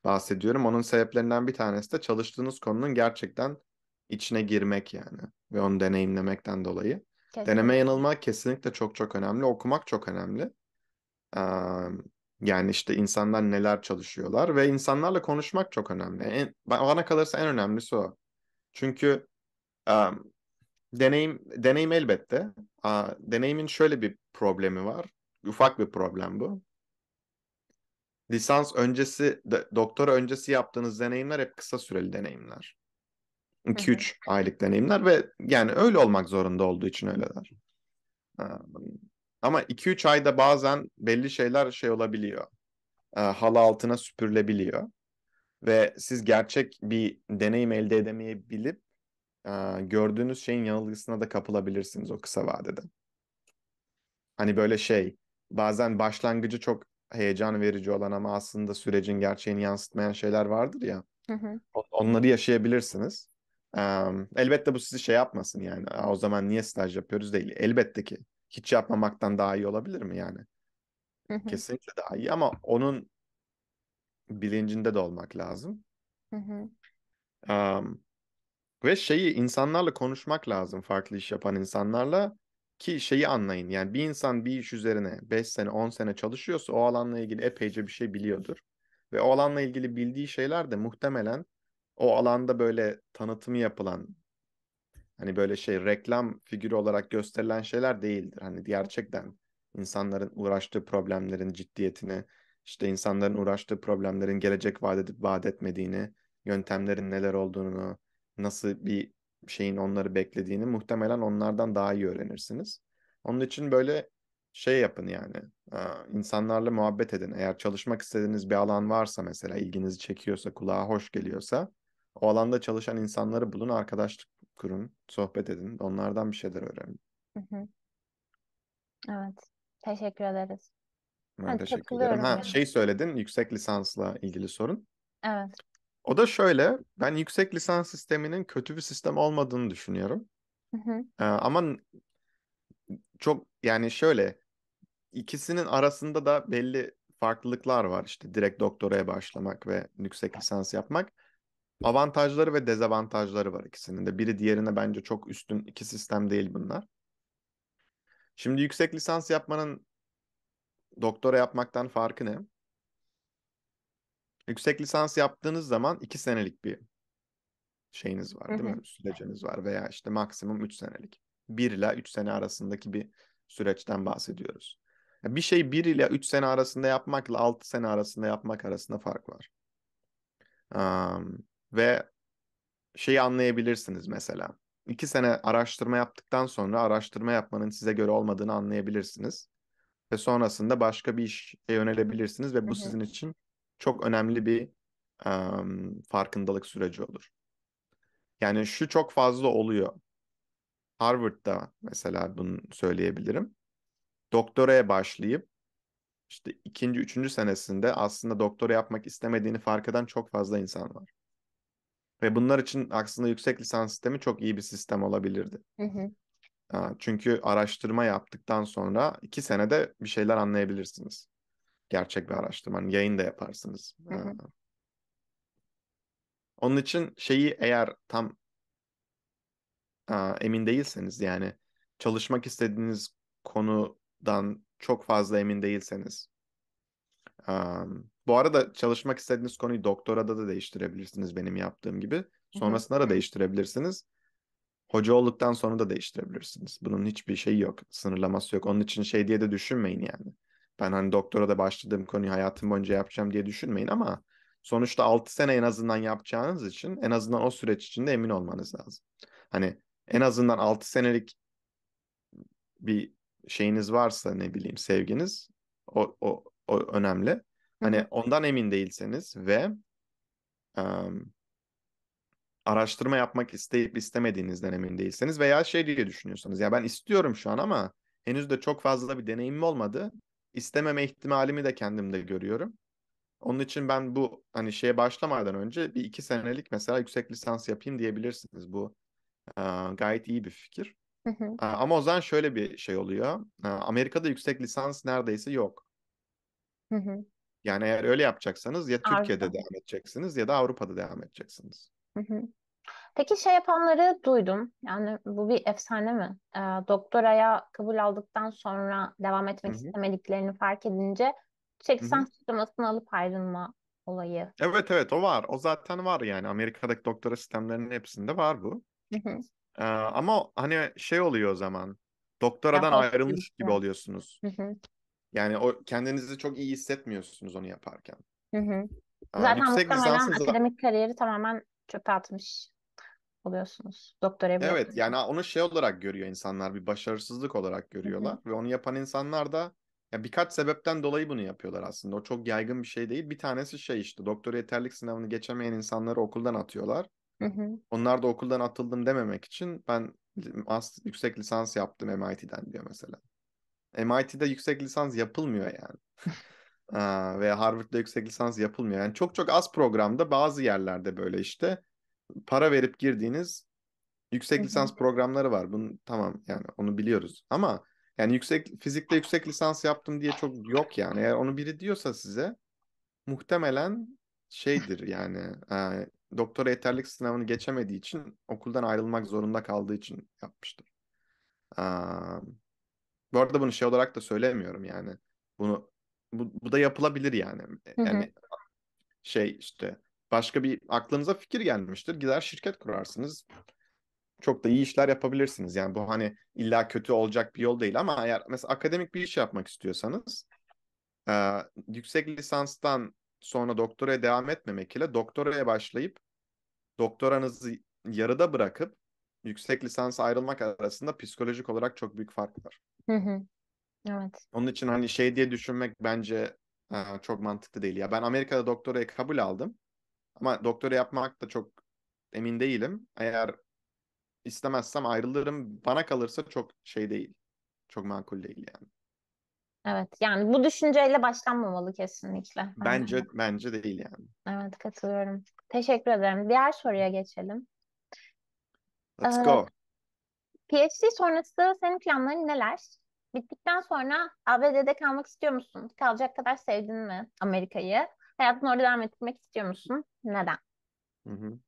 bahsediyorum. Onun sebeplerinden bir tanesi de çalıştığınız konunun gerçekten içine girmek yani ve onu deneyimlemekten dolayı. Deneme yanılma kesinlikle çok çok önemli. Okumak çok önemli. Eee yani işte insanlar neler çalışıyorlar ve insanlarla konuşmak çok önemli. En, bana kalırsa en önemlisi o. Çünkü um, deneyim deneyim elbette. Uh, deneyimin şöyle bir problemi var. Ufak bir problem bu. Lisans öncesi, doktora öncesi yaptığınız deneyimler hep kısa süreli deneyimler. 2-3 aylık deneyimler ve yani öyle olmak zorunda olduğu için öyleler. Um, ama 2-3 ayda bazen belli şeyler şey olabiliyor. E, halı altına süpürülebiliyor. Ve siz gerçek bir deneyim elde edemeyebilip e, gördüğünüz şeyin yanılgısına da kapılabilirsiniz o kısa vadede. Hani böyle şey bazen başlangıcı çok heyecan verici olan ama aslında sürecin gerçeğini yansıtmayan şeyler vardır ya. Hı hı. Onları yaşayabilirsiniz. Um, elbette bu sizi şey yapmasın yani. O zaman niye staj yapıyoruz değil. Elbette ki hiç yapmamaktan daha iyi olabilir mi yani? Hı Kesinlikle daha iyi ama onun bilincinde de olmak lazım. Um, ve şeyi insanlarla konuşmak lazım farklı iş yapan insanlarla ki şeyi anlayın. Yani bir insan bir iş üzerine 5 sene 10 sene çalışıyorsa o alanla ilgili epeyce bir şey biliyordur. Ve o alanla ilgili bildiği şeyler de muhtemelen o alanda böyle tanıtımı yapılan hani böyle şey reklam figürü olarak gösterilen şeyler değildir. Hani gerçekten insanların uğraştığı problemlerin ciddiyetini, işte insanların uğraştığı problemlerin gelecek vaat edip vaat etmediğini, yöntemlerin neler olduğunu, nasıl bir şeyin onları beklediğini muhtemelen onlardan daha iyi öğrenirsiniz. Onun için böyle şey yapın yani e, insanlarla muhabbet edin. Eğer çalışmak istediğiniz bir alan varsa mesela ilginizi çekiyorsa, kulağa hoş geliyorsa o alanda çalışan insanları bulun, arkadaşlık kurun, sohbet edin. Onlardan bir şeyler öğrenin. Hı hı. Evet. Teşekkür ederiz. Ben Ha, teşekkür ederim. Ha, yani. şey söyledin, yüksek lisansla ilgili sorun. Evet. O da şöyle, ben yüksek lisans sisteminin kötü bir sistem olmadığını düşünüyorum. Hı hı. Ee, ama çok yani şöyle, ikisinin arasında da belli farklılıklar var. İşte direkt doktoraya başlamak ve yüksek lisans yapmak avantajları ve dezavantajları var ikisinin de. Biri diğerine bence çok üstün iki sistem değil bunlar. Şimdi yüksek lisans yapmanın doktora yapmaktan farkı ne? Yüksek lisans yaptığınız zaman iki senelik bir şeyiniz var değil mi? Süreciniz var veya işte maksimum üç senelik. bir ile üç sene arasındaki bir süreçten bahsediyoruz. Bir şey bir ile üç sene arasında yapmakla altı sene arasında yapmak arasında fark var. Um, ve şeyi anlayabilirsiniz mesela. İki sene araştırma yaptıktan sonra araştırma yapmanın size göre olmadığını anlayabilirsiniz. Ve sonrasında başka bir işe yönelebilirsiniz ve bu sizin için çok önemli bir um, farkındalık süreci olur. Yani şu çok fazla oluyor. Harvard'da mesela bunu söyleyebilirim. Doktoraya başlayıp işte ikinci, üçüncü senesinde aslında doktora yapmak istemediğini fark eden çok fazla insan var. Ve bunlar için aslında yüksek lisans sistemi çok iyi bir sistem olabilirdi. Hı hı. Çünkü araştırma yaptıktan sonra iki senede bir şeyler anlayabilirsiniz. Gerçek bir araştırma. Hani yayın da yaparsınız. Hı hı. Onun için şeyi eğer tam emin değilseniz yani çalışmak istediğiniz konudan çok fazla emin değilseniz Um, bu arada çalışmak istediğiniz konuyu doktorada da değiştirebilirsiniz benim yaptığım gibi. Sonrasında da değiştirebilirsiniz. Hoca olduktan sonra da değiştirebilirsiniz. Bunun hiçbir şeyi yok. Sınırlaması yok. Onun için şey diye de düşünmeyin yani. Ben hani doktora da başladığım konuyu hayatım boyunca yapacağım diye düşünmeyin ama sonuçta 6 sene en azından yapacağınız için en azından o süreç içinde emin olmanız lazım. Hani en azından 6 senelik bir şeyiniz varsa ne bileyim sevginiz o, o o önemli. Hani ondan emin değilseniz ve um, araştırma yapmak isteyip istemediğinizden emin değilseniz veya şey diye düşünüyorsanız ya ben istiyorum şu an ama henüz de çok fazla bir deneyimim olmadı. İstememe ihtimalimi de kendimde görüyorum. Onun için ben bu hani şeye başlamadan önce bir iki senelik mesela yüksek lisans yapayım diyebilirsiniz. Bu uh, gayet iyi bir fikir. Hı hı. Ama o zaman şöyle bir şey oluyor. Amerika'da yüksek lisans neredeyse yok. Hı hı. Yani eğer öyle yapacaksanız ya Türkiye'de Arda. devam edeceksiniz ya da Avrupa'da devam edeceksiniz. Hı hı. Peki şey yapanları duydum. Yani bu bir efsane mi? Ee, doktoraya kabul aldıktan sonra devam etmek Hı hı. istemediklerini fark edince yüksek Hı hı. alıp ayrılma olayı. Evet evet o var. O zaten var yani. Amerika'daki doktora sistemlerinin hepsinde var bu. Hı hı. Ee, ama hani şey oluyor o zaman. Doktoradan Yapalım. ayrılmış gibi oluyorsunuz. Hı hı. Yani o kendinizi çok iyi hissetmiyorsunuz onu yaparken. Hı hı. Zaten yüksek muhtemelen lisanssız... akademik kariyeri tamamen çöpe atmış oluyorsunuz. Doktora Evet yapıyorsunuz. yani onu şey olarak görüyor insanlar bir başarısızlık olarak görüyorlar. Hı hı. Ve onu yapan insanlar da ya birkaç sebepten dolayı bunu yapıyorlar aslında. O çok yaygın bir şey değil. Bir tanesi şey işte doktora yeterlik sınavını geçemeyen insanları okuldan atıyorlar. Hı hı. Onlar da okuldan atıldım dememek için ben yüksek lisans yaptım MIT'den diyor mesela. MIT'de yüksek lisans yapılmıyor yani. Veya Harvard'da yüksek lisans yapılmıyor. Yani çok çok az programda bazı yerlerde böyle işte para verip girdiğiniz yüksek lisans programları var. Bunu tamam yani onu biliyoruz. Ama yani yüksek fizikte yüksek lisans yaptım diye çok yok yani. Eğer onu biri diyorsa size muhtemelen şeydir yani e, doktora yeterlik sınavını geçemediği için okuldan ayrılmak zorunda kaldığı için yapmıştır. Um, bu arada bunu şey olarak da söylemiyorum yani. Bunu bu, bu da yapılabilir yani. Yani hı hı. şey işte başka bir aklınıza fikir gelmiştir. Gider şirket kurarsınız. Çok da iyi işler yapabilirsiniz. Yani bu hani illa kötü olacak bir yol değil ama eğer mesela akademik bir iş yapmak istiyorsanız e, yüksek lisanstan sonra doktoraya devam etmemek ile doktoraya başlayıp doktoranızı yarıda bırakıp yüksek lisans ayrılmak arasında psikolojik olarak çok büyük fark var. Hı hı. Evet. Onun için hani şey diye düşünmek bence çok mantıklı değil. Ya ben Amerika'da doktorayı kabul aldım ama doktora yapmak da çok emin değilim. Eğer istemezsem ayrılırım. Bana kalırsa çok şey değil. Çok makul değil yani. Evet. Yani bu düşünceyle başlanmamalı kesinlikle. Aynen. Bence bence değil yani. Evet katılıyorum. Teşekkür ederim. Diğer soruya geçelim. Let's go. PhD sonrası senin planların neler? Bittikten sonra ABD'de kalmak istiyor musun? Kalacak kadar sevdin mi Amerika'yı? Hayatını orada devam ettirmek istiyor musun? Neden? Hı hı.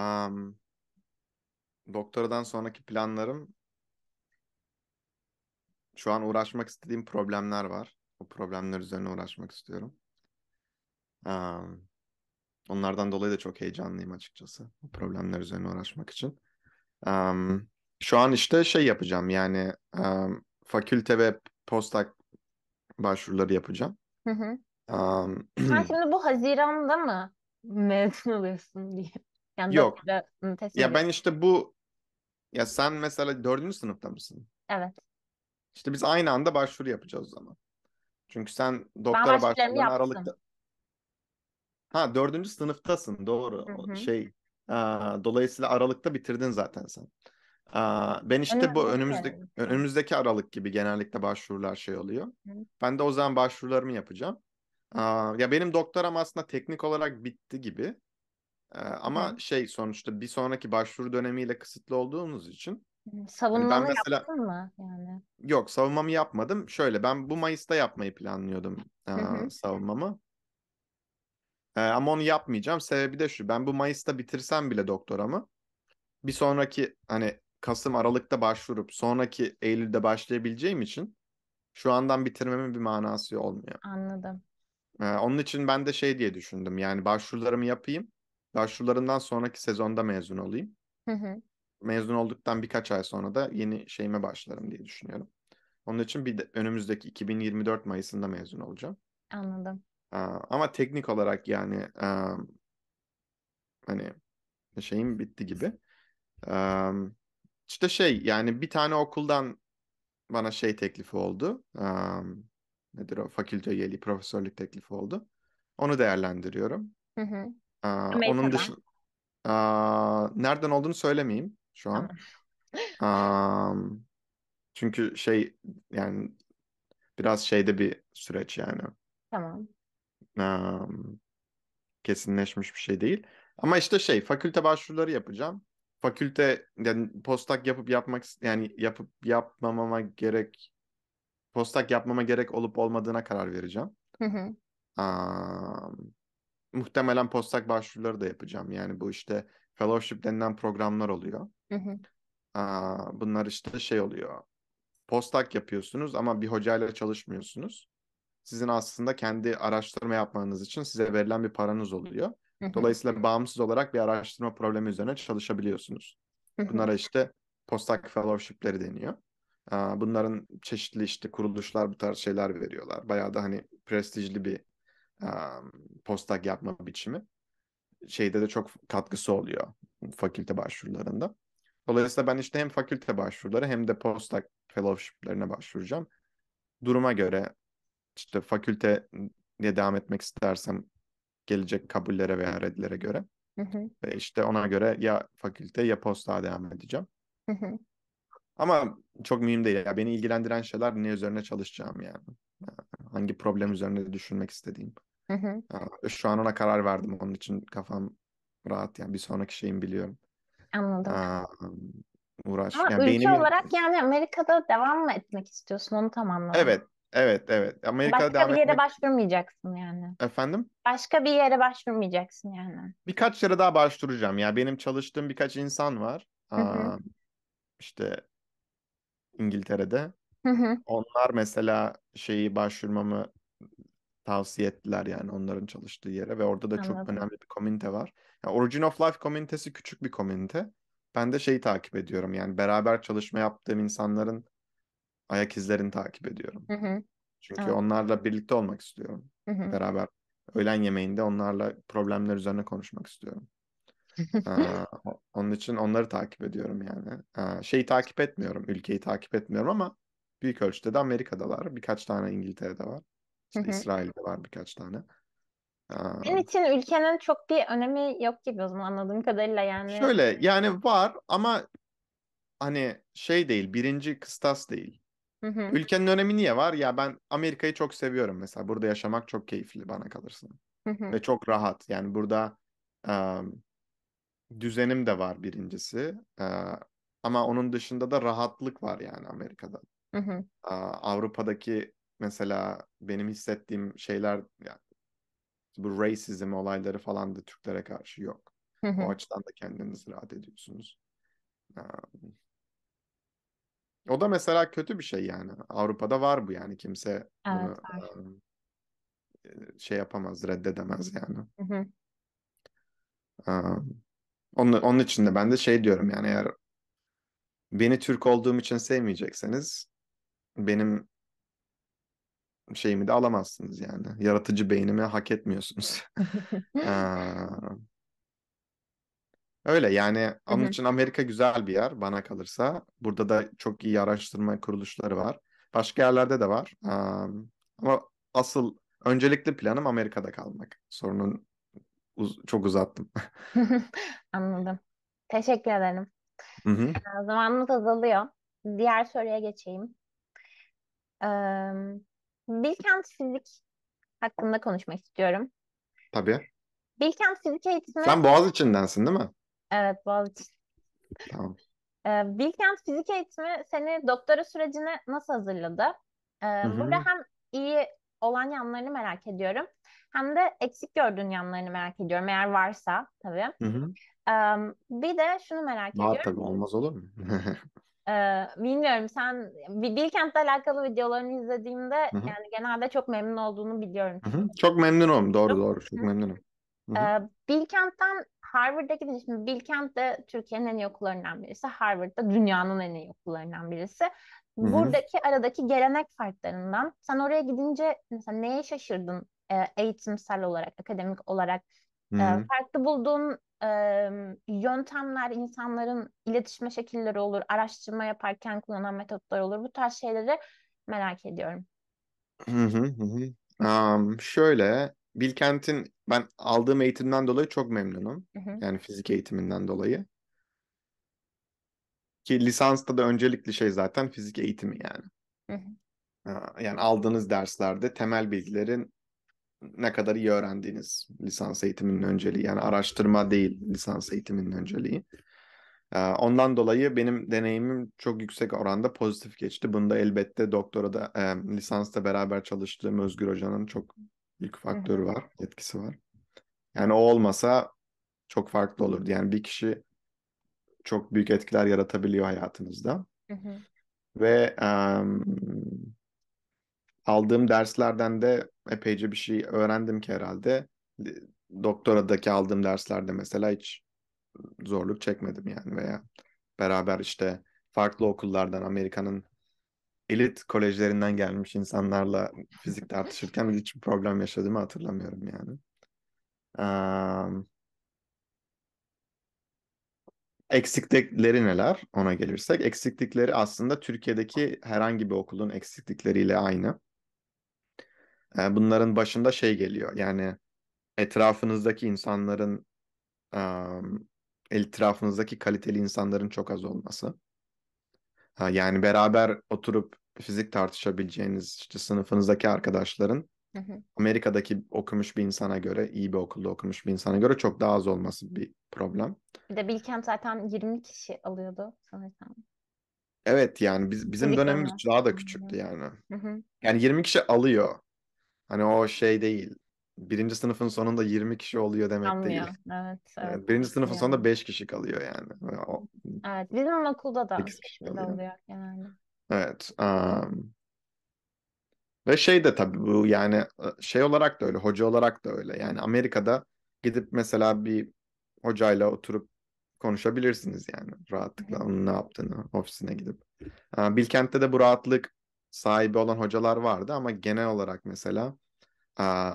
Um, doktoradan sonraki planlarım şu an uğraşmak istediğim problemler var. O problemler üzerine uğraşmak istiyorum. Um, Onlardan dolayı da çok heyecanlıyım açıkçası. Bu problemler üzerine uğraşmak için. Um, şu an işte şey yapacağım yani um, fakülte ve postak başvuruları yapacağım. Hı hı. Um, Sen şimdi bu Haziran'da mı mezun oluyorsun diye? Yani Yok. ya ben işte bu ya sen mesela dördüncü sınıfta mısın? Evet. İşte biz aynı anda başvuru yapacağız o zaman. Çünkü sen doktora başvurularını Aralık'ta Ha dördüncü sınıftasın doğru. Hı hı. Şey a, dolayısıyla Aralık'ta bitirdin zaten sen. A, ben işte Öyle bu önümüzdeki yani. önümüzdeki Aralık gibi genellikle başvurular şey oluyor. Hı. Ben de o zaman başvurularımı yapacağım. A, ya benim doktoram aslında teknik olarak bitti gibi. A, ee, ama hı. şey sonuçta bir sonraki başvuru dönemiyle kısıtlı olduğumuz için hani savunmamı yani mesela... yaptın mı yani? Yok savunmamı yapmadım. Şöyle ben bu Mayıs'ta yapmayı planlıyordum hı hı. savunmamı. E, ama onu yapmayacağım. Sebebi de şu. Ben bu Mayıs'ta bitirsem bile doktoramı bir sonraki hani Kasım Aralık'ta başvurup sonraki Eylül'de başlayabileceğim için şu andan bitirmemin bir manası olmuyor. Anladım. Ee, onun için ben de şey diye düşündüm. Yani başvurularımı yapayım. Başvurularından sonraki sezonda mezun olayım. Hı hı. Mezun olduktan birkaç ay sonra da yeni şeyime başlarım diye düşünüyorum. Onun için bir de önümüzdeki 2024 Mayıs'ında mezun olacağım. Anladım. Ama teknik olarak yani hani şeyim bitti gibi. işte şey yani bir tane okuldan bana şey teklifi oldu. Nedir o? Fakülte üyeliği, profesörlük teklifi oldu. Onu değerlendiriyorum. Hı hı. Onun dışında nereden olduğunu söylemeyeyim şu an. um, çünkü şey yani biraz şeyde bir süreç yani. Tamam kesinleşmiş bir şey değil. Ama işte şey fakülte başvuruları yapacağım. Fakülte yani postak yapıp yapmak yani yapıp yapmamama gerek postak yapmama gerek olup olmadığına karar vereceğim. Hı hı. muhtemelen postak başvuruları da yapacağım. Yani bu işte fellowship denilen programlar oluyor. Hı hı. Aa, bunlar işte şey oluyor. Postak yapıyorsunuz ama bir hocayla çalışmıyorsunuz sizin aslında kendi araştırma yapmanız için size verilen bir paranız oluyor. Dolayısıyla bağımsız olarak bir araştırma problemi üzerine çalışabiliyorsunuz. Bunlara işte postdoc fellowship'leri deniyor. Bunların çeşitli işte kuruluşlar bu tarz şeyler veriyorlar. Bayağı da hani prestijli bir postdoc yapma biçimi. Şeyde de çok katkısı oluyor fakülte başvurularında. Dolayısıyla ben işte hem fakülte başvuruları hem de postdoc fellowship'lerine başvuracağım. Duruma göre işte fakülte diye devam etmek istersem gelecek kabullere veya redlere göre. Hı hı. işte ona göre ya fakülte ya posta devam edeceğim. Hı hı. Ama çok mühim değil. Ya. Beni ilgilendiren şeyler ne üzerine çalışacağım yani. Ee, hangi problem üzerine düşünmek istediğim. Hı hı. Ee, şu an ona karar verdim. Onun için kafam rahat yani. Bir sonraki şeyim biliyorum. Anladım. Aa, ee, uğraş. Ama yani ülke beynimi... olarak yani Amerika'da devam mı etmek istiyorsun? Onu tam anladım. Evet. Evet, evet. Amerika'da Başka bir yere etmek... başvurmayacaksın yani. Efendim? Başka bir yere başvurmayacaksın yani. Birkaç yere daha başvuracağım ya. Benim çalıştığım birkaç insan var. Aa, işte İngiltere'de. Onlar mesela şeyi başvurmamı tavsiye ettiler yani onların çalıştığı yere ve orada da çok önemli bir komünite var. Yani Origin of Life komünitesi küçük bir komünite. Ben de şeyi takip ediyorum yani beraber çalışma yaptığım insanların ayak izlerini takip ediyorum. Hı hı. Çünkü evet. onlarla birlikte olmak istiyorum. Hı hı. Beraber öğlen yemeğinde onlarla problemler üzerine konuşmak istiyorum. ee, onun için onları takip ediyorum yani. Ee, şeyi takip etmiyorum, ülkeyi takip etmiyorum ama büyük ölçüde de Amerika'dalar. Birkaç tane İngiltere'de var. İşte hı hı. İsrail'de var birkaç tane. Ee, için ülkenin çok bir önemi yok gibi o zaman anladığım kadarıyla yani. Şöyle yani var ama hani şey değil, birinci kıstas değil. Hı hı. Ülkenin önemi niye var? Ya ben Amerika'yı çok seviyorum mesela. Burada yaşamak çok keyifli bana kalırsa Hı hı. Ve çok rahat. Yani burada um, düzenim de var birincisi. Uh, ama onun dışında da rahatlık var yani Amerika'da. Hı hı. Uh, Avrupa'daki mesela benim hissettiğim şeyler yani bu racism olayları falan da Türklere karşı yok. Hı hı. O açıdan da kendinizi rahat ediyorsunuz. Um, o da mesela kötü bir şey yani. Avrupa'da var bu yani. Kimse evet, bunu, e, şey yapamaz, reddedemez yani. Hı hı. onun, onun için de ben de şey diyorum yani eğer beni Türk olduğum için sevmeyecekseniz benim şeyimi de alamazsınız yani. Yaratıcı beynimi hak etmiyorsunuz. Öyle yani onun için Amerika güzel bir yer bana kalırsa. Burada da çok iyi araştırma kuruluşları var. Başka yerlerde de var. Um, ama asıl öncelikli planım Amerika'da kalmak. Sorunun uz- çok uzattım. Anladım. Teşekkür ederim. Hı hı. Ee, zamanımız azalıyor. Diğer soruya geçeyim. Ee, Bilkent fizik hakkında konuşmak istiyorum. Tabii. Bilkent fizik eğitimi... Sen Boğaz içindensin değil mi? Evet Boğaziçi. Tamam. Ee, Bilkent Fizik Eğitimi seni doktora sürecine nasıl hazırladı? Ee, Burada hem iyi olan yanlarını merak ediyorum hem de eksik gördüğün yanlarını merak ediyorum eğer varsa tabii. Ee, bir de şunu merak Var ediyorum. tabii olmaz olur mu? Ee, bilmiyorum sen Bi- Bilkent'le alakalı videolarını izlediğimde Hı hı. yani genelde çok memnun olduğunu biliyorum. Hı hı. Çok memnunum. Doğru doğru. Çok memnunum. Hı hı. Ee, Bilkent'ten Harvard'daki de şimdi Bilkent de Türkiye'nin en iyi okullarından birisi. Harvard da dünyanın en iyi okullarından birisi. Hı-hı. Buradaki aradaki gelenek farklarından sen oraya gidince mesela neye şaşırdın e, eğitimsel olarak, akademik olarak? E, farklı bulduğun e, yöntemler, insanların iletişime şekilleri olur, araştırma yaparken kullanan metotlar olur. Bu tarz şeyleri merak ediyorum. Hı hı hı. Um, şöyle Bilkent'in ben aldığım eğitimden dolayı çok memnunum. Hı hı. Yani fizik eğitiminden dolayı. Ki lisansta da öncelikli şey zaten fizik eğitimi yani. Hı hı. Yani aldığınız derslerde temel bilgilerin ne kadar iyi öğrendiğiniz lisans eğitiminin önceliği. Yani araştırma değil lisans eğitiminin önceliği. Ee, ondan dolayı benim deneyimim çok yüksek oranda pozitif geçti. Bunda elbette doktora da e, lisansta beraber çalıştığım Özgür Hoca'nın çok ilk faktörü var, etkisi var. Yani o olmasa çok farklı olurdu. Yani bir kişi çok büyük etkiler yaratabiliyor hayatınızda. Hı hı. Ve um, aldığım derslerden de epeyce bir şey öğrendim ki herhalde. Doktoradaki aldığım derslerde mesela hiç zorluk çekmedim yani veya beraber işte farklı okullardan Amerika'nın elit kolejlerinden gelmiş insanlarla fizik tartışırken bir problem yaşadığımı hatırlamıyorum yani. Um, eksiklikleri neler ona gelirsek. Eksiklikleri aslında Türkiye'deki herhangi bir okulun eksiklikleriyle aynı. Ee, bunların başında şey geliyor yani etrafınızdaki insanların etrafınızdaki kaliteli insanların çok az olması. Yani beraber oturup fizik tartışabileceğiniz işte sınıfınızdaki arkadaşların Amerika'daki okumuş bir insana göre, iyi bir okulda okumuş bir insana göre çok daha az olması bir problem. Bir de Bilkent zaten 20 kişi alıyordu sanırsam. Evet yani biz, bizim fizik dönemimiz mi? daha da küçüktü yani. Yani 20 kişi alıyor. Hani o şey değil. Birinci sınıfın sonunda 20 kişi oluyor demek Anlıyor. değil. Evet, evet. birinci sınıfın yani. sonunda 5 kişi kalıyor yani. O, evet, bizim okulda da 8 kişi kalıyor. yani. Evet. Um, ve şey de tabii bu yani e, şey olarak da öyle, hoca olarak da öyle. Yani Amerika'da gidip mesela bir hocayla oturup konuşabilirsiniz yani rahatlıkla onun ne yaptığını ofisine gidip. Bilkent'te de bu rahatlık sahibi olan hocalar vardı ama genel olarak mesela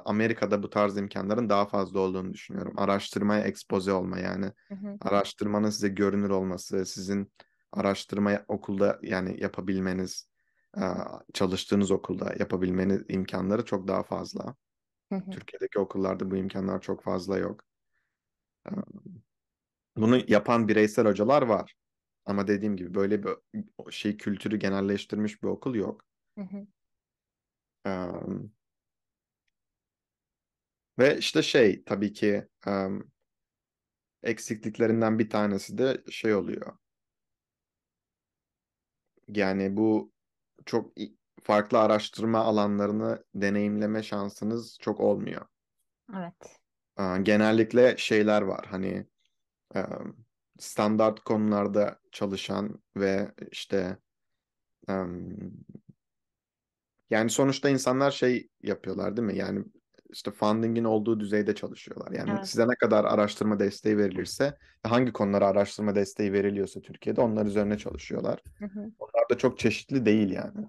Amerika'da bu tarz imkanların daha fazla olduğunu düşünüyorum. Araştırmaya ekspoze olma yani. Hı hı. Araştırmanın size görünür olması, sizin araştırma okulda yani yapabilmeniz, çalıştığınız okulda yapabilmeniz imkanları çok daha fazla. Türkiye'deki okullarda bu imkanlar çok fazla yok. Bunu yapan bireysel hocalar var. Ama dediğim gibi böyle bir şey kültürü genelleştirmiş bir okul yok. Um, ve işte şey tabii ki um, eksikliklerinden bir tanesi de şey oluyor. Yani bu çok farklı araştırma alanlarını deneyimleme şansınız çok olmuyor. Evet. Genellikle şeyler var hani standart konularda çalışan ve işte yani sonuçta insanlar şey yapıyorlar değil mi? Yani işte funding'in olduğu düzeyde çalışıyorlar. Yani evet. size ne kadar araştırma desteği verilirse, hangi konulara araştırma desteği veriliyorsa Türkiye'de onlar üzerine çalışıyorlar. Hı hı. Onlar da çok çeşitli değil yani.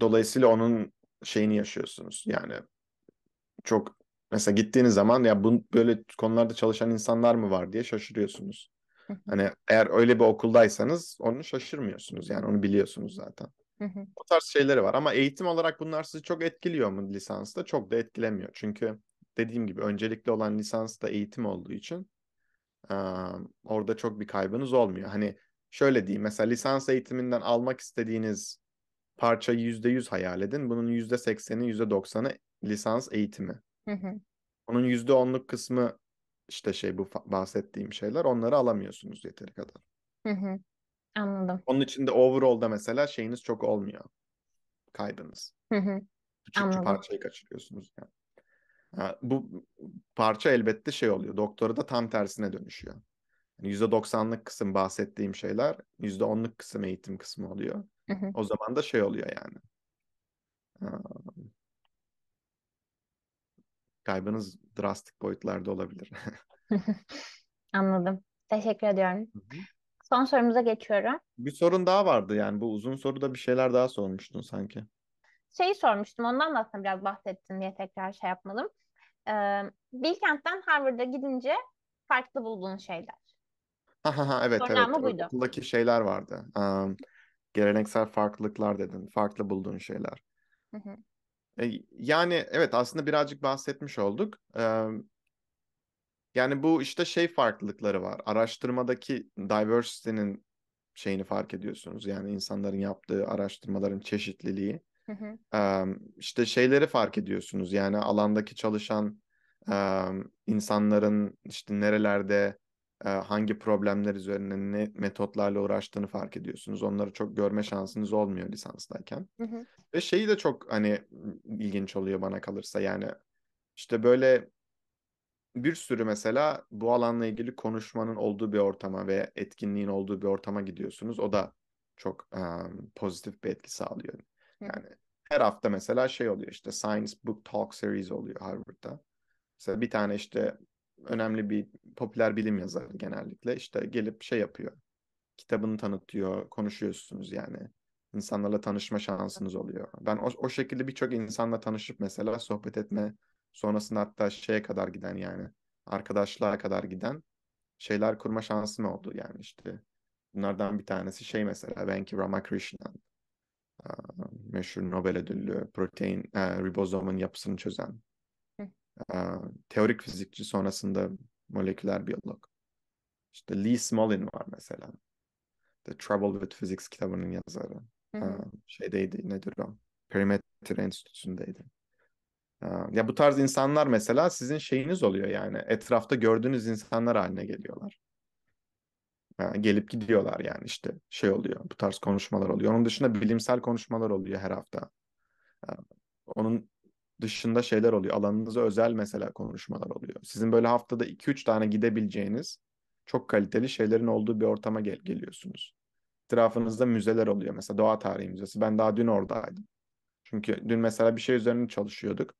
Dolayısıyla onun şeyini yaşıyorsunuz. Yani çok mesela gittiğiniz zaman ya bu böyle konularda çalışan insanlar mı var diye şaşırıyorsunuz. Hani eğer öyle bir okuldaysanız onu şaşırmıyorsunuz yani onu biliyorsunuz zaten. O tarz şeyleri var ama eğitim olarak bunlar sizi çok etkiliyor mu lisansta? Çok da etkilemiyor. Çünkü dediğim gibi öncelikli olan lisansta eğitim olduğu için orada çok bir kaybınız olmuyor. Hani şöyle diyeyim mesela lisans eğitiminden almak istediğiniz parçayı yüzde yüz hayal edin. Bunun yüzde sekseni yüzde doksanı lisans eğitimi. Onun yüzde onluk kısmı işte şey bu bahsettiğim şeyler onları alamıyorsunuz yeteri kadar. Hı hı. Anladım. Onun için de overall'da mesela şeyiniz çok olmuyor. Kaybınız. Küçük bir parçayı kaçırıyorsunuz yani. bu parça elbette şey oluyor. Doktora da tam tersine dönüşüyor. Yani %90'lık kısım bahsettiğim şeyler %10'luk kısım eğitim kısmı oluyor. O zaman da şey oluyor yani. Ee, kaybınız drastik boyutlarda olabilir. Anladım. Teşekkür ediyorum. Hı hı. Son sorumuza geçiyorum. Bir sorun daha vardı yani bu uzun soruda bir şeyler daha sormuştun sanki. Şeyi sormuştum ondan da aslında biraz bahsettin diye tekrar şey yapmadım. Ee, Bilkent'ten Harvard'a gidince farklı bulduğun şeyler. Ha, ha, evet Sorun evet. buydu. Okuldaki şeyler vardı. Um, geleneksel farklılıklar dedin. Farklı bulduğun şeyler. Hı hı. E, yani evet aslında birazcık bahsetmiş olduk. Ee, yani bu işte şey farklılıkları var. Araştırmadaki diversity'nin şeyini fark ediyorsunuz. Yani insanların yaptığı araştırmaların çeşitliliği. Hı hı. işte şeyleri fark ediyorsunuz. Yani alandaki çalışan e, insanların işte nerelerde hangi problemler üzerine ne metotlarla uğraştığını fark ediyorsunuz. Onları çok görme şansınız olmuyor lisanstayken. Hı hı. Ve şeyi de çok hani ilginç oluyor bana kalırsa. Yani işte böyle bir sürü mesela bu alanla ilgili konuşmanın olduğu bir ortama ve etkinliğin olduğu bir ortama gidiyorsunuz. O da çok um, pozitif bir etki sağlıyor. Yani her hafta mesela şey oluyor işte Science Book Talk Series oluyor Harvard'da. Mesela bir tane işte önemli bir popüler bilim yazarı genellikle işte gelip şey yapıyor. Kitabını tanıtıyor, konuşuyorsunuz yani. İnsanlarla tanışma şansınız oluyor. Ben o, o şekilde birçok insanla tanışıp mesela sohbet etme Sonrasında hatta şeye kadar giden yani arkadaşlığa kadar giden şeyler kurma şansım oldu yani işte. Bunlardan bir tanesi şey mesela Venki Ramakrishnan meşhur Nobel ödüllü protein e, ribozomun yapısını çözen e, teorik fizikçi sonrasında moleküler biyolog. işte Lee Smolin var mesela. The Trouble with Physics kitabının yazarı. şeydeydi nedir o? Perimeter Enstitüsü'ndeydi. Ya bu tarz insanlar mesela sizin şeyiniz oluyor yani. Etrafta gördüğünüz insanlar haline geliyorlar. Yani gelip gidiyorlar yani işte şey oluyor. Bu tarz konuşmalar oluyor. Onun dışında bilimsel konuşmalar oluyor her hafta. Yani onun dışında şeyler oluyor. Alanınıza özel mesela konuşmalar oluyor. Sizin böyle haftada 2-3 tane gidebileceğiniz çok kaliteli şeylerin olduğu bir ortama gel geliyorsunuz. Etrafınızda müzeler oluyor. Mesela Doğa Tarihi Müzesi. Ben daha dün oradaydım. Çünkü dün mesela bir şey üzerine çalışıyorduk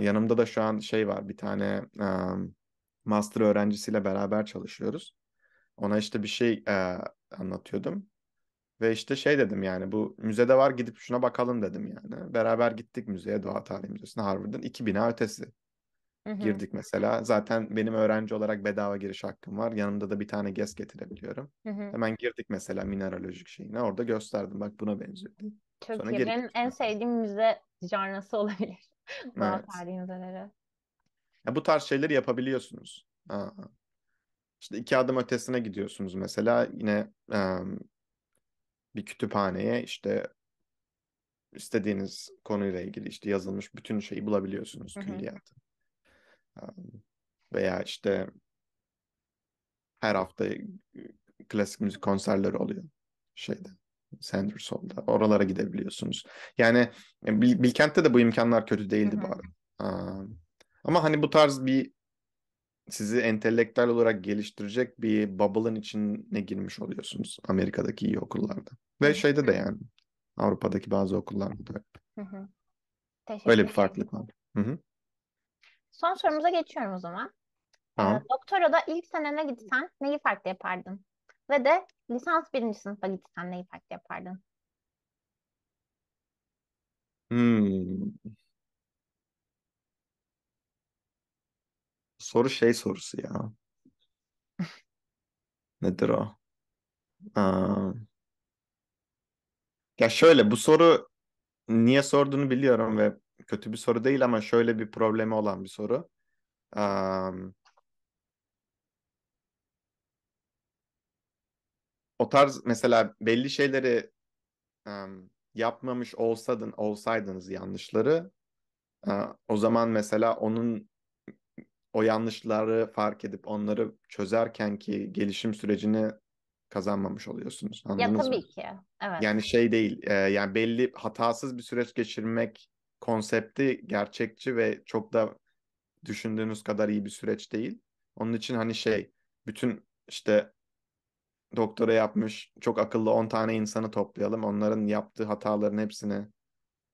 yanımda da şu an şey var bir tane master öğrencisiyle beraber çalışıyoruz. Ona işte bir şey anlatıyordum. Ve işte şey dedim yani bu müzede var gidip şuna bakalım dedim yani. Beraber gittik müzeye Doğa Tarihi Müzesi'ne Harvard'ın iki bina ötesi. Girdik mesela. Zaten benim öğrenci olarak bedava giriş hakkım var. Yanımda da bir tane gez getirebiliyorum. Hemen girdik mesela mineralojik şeyine. Orada gösterdim bak buna benziyor diye. Çok Sonra iyi. Benim gittim. en sevdiğim müze janrası olabilir. Evet. Ya bu tarz şeyleri yapabiliyorsunuz. Aa. İşte iki adım ötesine gidiyorsunuz mesela yine em, bir kütüphaneye işte istediğiniz konuyla ilgili işte yazılmış bütün şeyi bulabiliyorsunuz Hı külliyatı. Veya işte her hafta klasik müzik konserleri oluyor şeyde. Center solda. Oralara gidebiliyorsunuz. Yani e, Bilkent'te de bu imkanlar kötü değildi Hı-hı. bari. Ama hani bu tarz bir sizi entelektüel olarak geliştirecek bir bubble'ın içine girmiş oluyorsunuz Amerika'daki iyi okullarda. Ve Hı-hı. şeyde de yani Avrupa'daki bazı okullarda da öyle bir farklılık var. Hı-hı. Son sorumuza geçiyorum o zaman. Ee, tamam. Doktora da ilk senene gitsen neyi farklı yapardın? Ve de lisans birinci sınıfa gitsen neyi farklı yapardın? Hmm. Soru şey sorusu ya. Nedir o? Aa. Ya şöyle bu soru niye sorduğunu biliyorum ve kötü bir soru değil ama şöyle bir problemi olan bir soru. Um, o tarz mesela belli şeyleri um, yapmamış olsaydın olsaydınız yanlışları uh, o zaman mesela onun o yanlışları fark edip onları çözerken ki gelişim sürecini kazanmamış oluyorsunuz. Anladınız ya tabii mı? ki. Evet. Yani şey değil. E, yani belli hatasız bir süreç geçirmek konsepti gerçekçi ve çok da düşündüğünüz kadar iyi bir süreç değil. Onun için hani şey bütün işte doktora yapmış çok akıllı 10 tane insanı toplayalım. Onların yaptığı hataların hepsini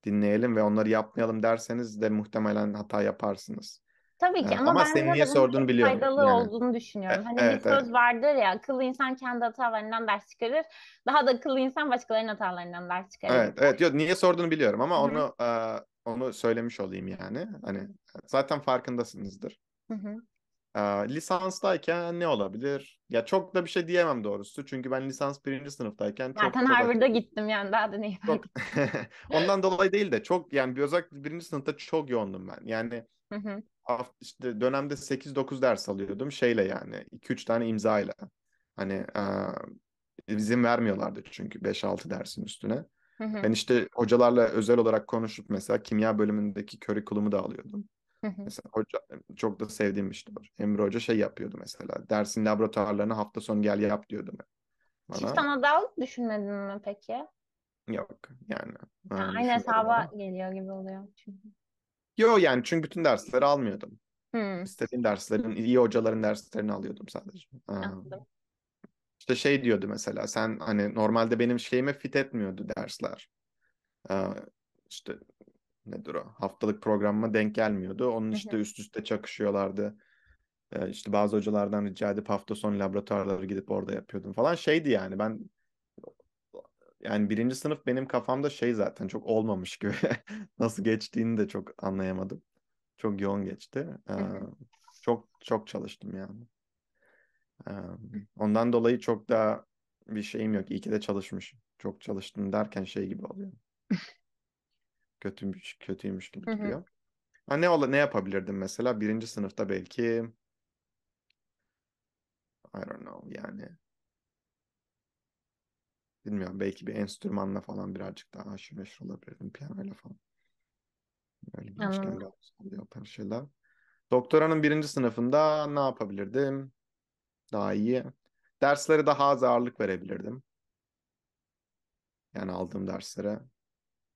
dinleyelim ve onları yapmayalım derseniz de muhtemelen hata yaparsınız. Tabii ki evet, ama, ama ben senin niye sorduğunu biliyorum. Faydalı yani. olduğunu düşünüyorum. E, hani evet, bir söz evet. vardır ya akıllı insan kendi hatalarından ders çıkarır. Daha da akıllı insan başkalarının hatalarından ders çıkarır. Evet evet yok niye sorduğunu biliyorum ama Hı-hı. onu e, onu söylemiş olayım yani. Hani e, zaten farkındasınızdır. Hı hı. E, lisanstayken ne olabilir? Ya çok da bir şey diyemem doğrusu. Çünkü ben lisans birinci sınıftayken çok Zaten kolay- Harvard'a gittim yani daha da ne çok... Ondan dolayı değil de çok yani bir özellikle birinci sınıfta çok yoğundum ben. Yani Hı haft- işte dönemde 8-9 ders alıyordum şeyle yani 2-3 tane imzayla. Hani bizim vermiyorlardı çünkü 5-6 dersin üstüne. Ben işte hocalarla özel olarak konuşup mesela kimya bölümündeki curriculum'u da alıyordum. Mesela hoca çok da sevdiğim işte hoca. Emre Hoca şey yapıyordu mesela. Dersin laboratuvarlarını hafta sonu gel yap diyordu bana. Çift anadal düşünmedin mi peki? Yok yani. Ha, aynı hesaba ama. geliyor gibi oluyor çünkü. Yo yani çünkü bütün dersleri almıyordum. Hmm. İstediğim derslerin, iyi hocaların derslerini alıyordum sadece. İşte şey diyordu mesela sen hani normalde benim şeyime fit etmiyordu dersler. İşte nedir o haftalık programıma denk gelmiyordu. Onun işte üst üste çakışıyorlardı. Ee, işte bazı hocalardan rica edip hafta sonu laboratuvarlara gidip orada yapıyordum falan. Şeydi yani ben yani birinci sınıf benim kafamda şey zaten çok olmamış gibi. Nasıl geçtiğini de çok anlayamadım. Çok yoğun geçti. Ee, çok çok çalıştım yani. Ee, ondan dolayı çok da bir şeyim yok. İyi ki de çalışmışım. Çok çalıştım derken şey gibi oluyor. kötüymüş, kötüymüş gibi duruyor. Ha, ne, ola- ne yapabilirdim mesela? Birinci sınıfta belki I don't know yani. Bilmiyorum belki bir enstrümanla falan birazcık daha haşır neşir olabilirdim. Piyanoyla falan. Öyle gençken Anladım. de şeyler. Doktoranın birinci sınıfında ne yapabilirdim? Daha iyi. Derslere daha az ağırlık verebilirdim. Yani aldığım derslere.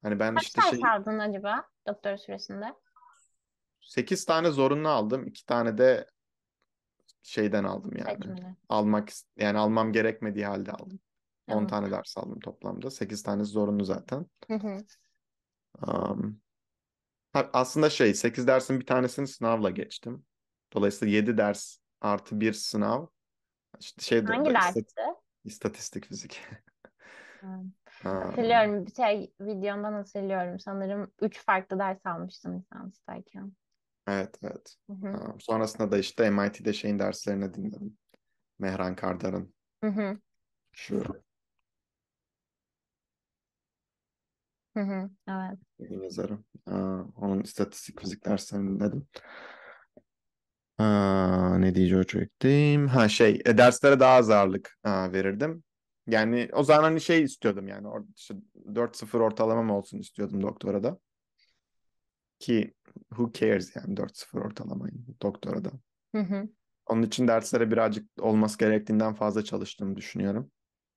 Hani ben Kaç işte tane şey aldın acaba doktora süresinde? 8 tane zorunlu aldım. 2 tane de şeyden aldım yani. Seçmeli. Almak yani almam gerekmediği halde aldım. 10 tane ders aldım toplamda. 8 tane zorunlu zaten. Hı Um, aslında şey 8 dersin bir tanesini sınavla geçtim. Dolayısıyla 7 ders artı bir sınav. İşte şey Hangi dersti? İstatistik fizik. Hmm. Ha. Hatırlıyorum bir şey videondan hatırlıyorum. Sanırım üç farklı ders almıştım lisanstayken. Evet evet. Hı Ha, Sonrasında da işte MIT'de şeyin derslerini dinledim. Mehran Kardar'ın. Hı hı. Şu Hı hı. Evet. dediğim yazarı. onun istatistik fizik derslerini dinledim. Ha, ne diyeceğim diyecektim? Ha şey e, derslere daha az ağırlık ha, verirdim. Yani o zaman hani şey istiyordum yani işte 4-0 ortalamam olsun istiyordum doktora da. Ki who cares yani 4-0 ortalamayı doktora da. Hı hı. Onun için derslere birazcık olması gerektiğinden fazla çalıştığımı düşünüyorum.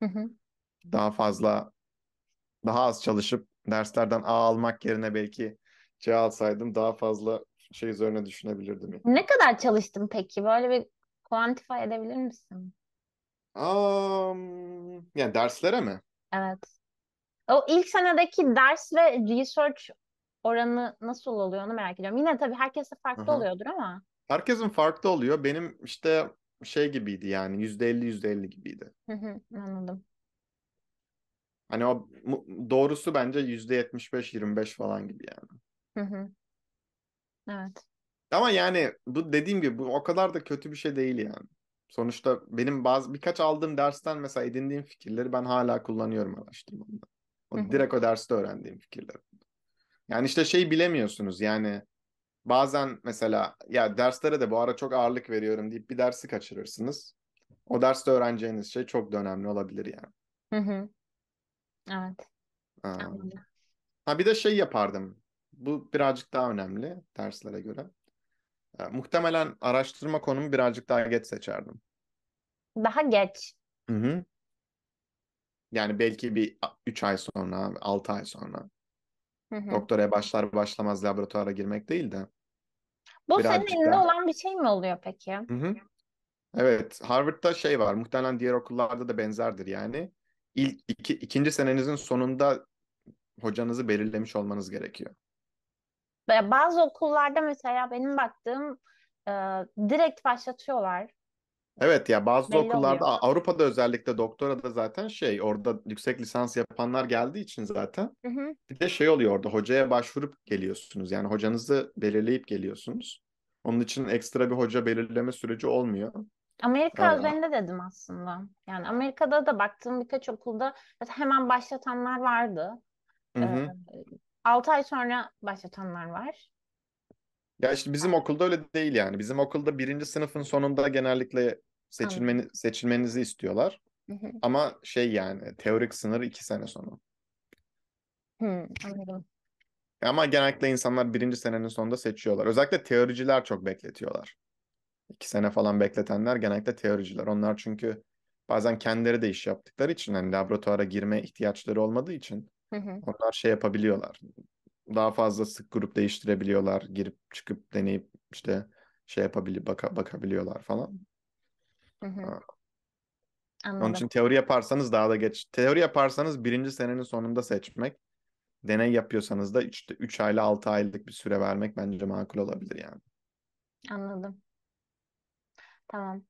Hı hı. Daha fazla daha az çalışıp derslerden A almak yerine belki C şey alsaydım daha fazla şey üzerine düşünebilirdim. Yani. Ne kadar çalıştın peki? Böyle bir quantify edebilir misin? Um, yani derslere mi? Evet. O ilk senedeki ders ve research oranı nasıl oluyor onu merak ediyorum. Yine tabii herkese farklı Aha. oluyordur ama. Herkesin farklı oluyor. Benim işte şey gibiydi yani yüzde elli yüzde elli gibiydi. Anladım. Hani o doğrusu bence yüzde yetmiş beş yirmi beş falan gibi yani. hı. Evet. Ama yani bu dediğim gibi bu o kadar da kötü bir şey değil yani. Sonuçta benim bazı birkaç aldığım dersten mesela edindiğim fikirleri ben hala kullanıyorum araştırmamda. O Hı-hı. direkt o derste öğrendiğim fikirler. Yani işte şey bilemiyorsunuz yani bazen mesela ya derslere de bu ara çok ağırlık veriyorum deyip bir dersi kaçırırsınız. O derste öğreneceğiniz şey çok da önemli olabilir yani. Hı hı. Evet. Ha. Ee, ha bir de şey yapardım. Bu birazcık daha önemli derslere göre. Yani ee, muhtemelen araştırma konumu birazcık daha geç seçerdim. Daha geç. Hı hı. Yani belki bir 3 ay sonra, 6 ay sonra. Hı hı. Doktoraya başlar başlamaz laboratuvara girmek değil de. Bu birazcık senin elinde olan bir şey mi oluyor peki? Hı hı. Evet, Harvard'da şey var. Muhtemelen diğer okullarda da benzerdir yani. İlk iki, ikinci senenizin sonunda hocanızı belirlemiş olmanız gerekiyor. Bazı okullarda mesela benim baktığım e, direkt başlatıyorlar. Evet ya bazı Belli okullarda oluyor. Avrupa'da özellikle doktora da zaten şey orada yüksek lisans yapanlar geldiği için zaten Hı hı. bir de şey oluyor orada hocaya başvurup geliyorsunuz. Yani hocanızı belirleyip geliyorsunuz. Onun için ekstra bir hoca belirleme süreci olmuyor. Amerika Aa. Ee, üzerinde dedim aslında. Yani Amerika'da da baktığım birkaç okulda hemen başlatanlar vardı. Hı hı. Ee, 6 ay sonra başlatanlar var. Ya işte bizim okulda öyle değil yani. Bizim okulda birinci sınıfın sonunda genellikle seçilmeni, Anladım. seçilmenizi istiyorlar. Ama şey yani teorik sınır iki sene sonu. Hı, anladım. Ama genellikle insanlar birinci senenin sonunda seçiyorlar. Özellikle teoriciler çok bekletiyorlar. İki sene falan bekletenler genellikle teoriciler. Onlar çünkü bazen kendileri de iş yaptıkları için hani laboratuvara girme ihtiyaçları olmadığı için Hı hı. Onlar şey yapabiliyorlar. Daha fazla sık grup değiştirebiliyorlar. Girip çıkıp deneyip işte şey yapabilir baka, bakabiliyorlar falan. Hı hı. Onun için teori yaparsanız daha da geç. Teori yaparsanız birinci senenin sonunda seçmek. Deney yapıyorsanız da işte 3 ayla 6 aylık bir süre vermek bence makul olabilir yani. Anladım. Tamam.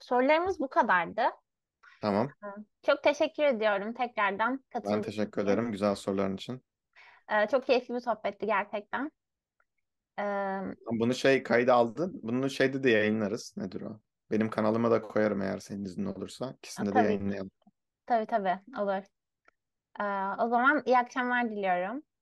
Sorularımız bu kadardı. Tamam. Çok teşekkür ediyorum tekrardan Ben teşekkür için. ederim güzel soruların için. Ee, çok keyifli bir sohbetti gerçekten. Ee, Bunu şey kayda aldın. Bunu şeyde de yayınlarız. Nedir o? Benim kanalıma da koyarım eğer senin izin olursa. İkisinde de yayınlayalım. tabii tabii olur. Ee, o zaman iyi akşamlar diliyorum.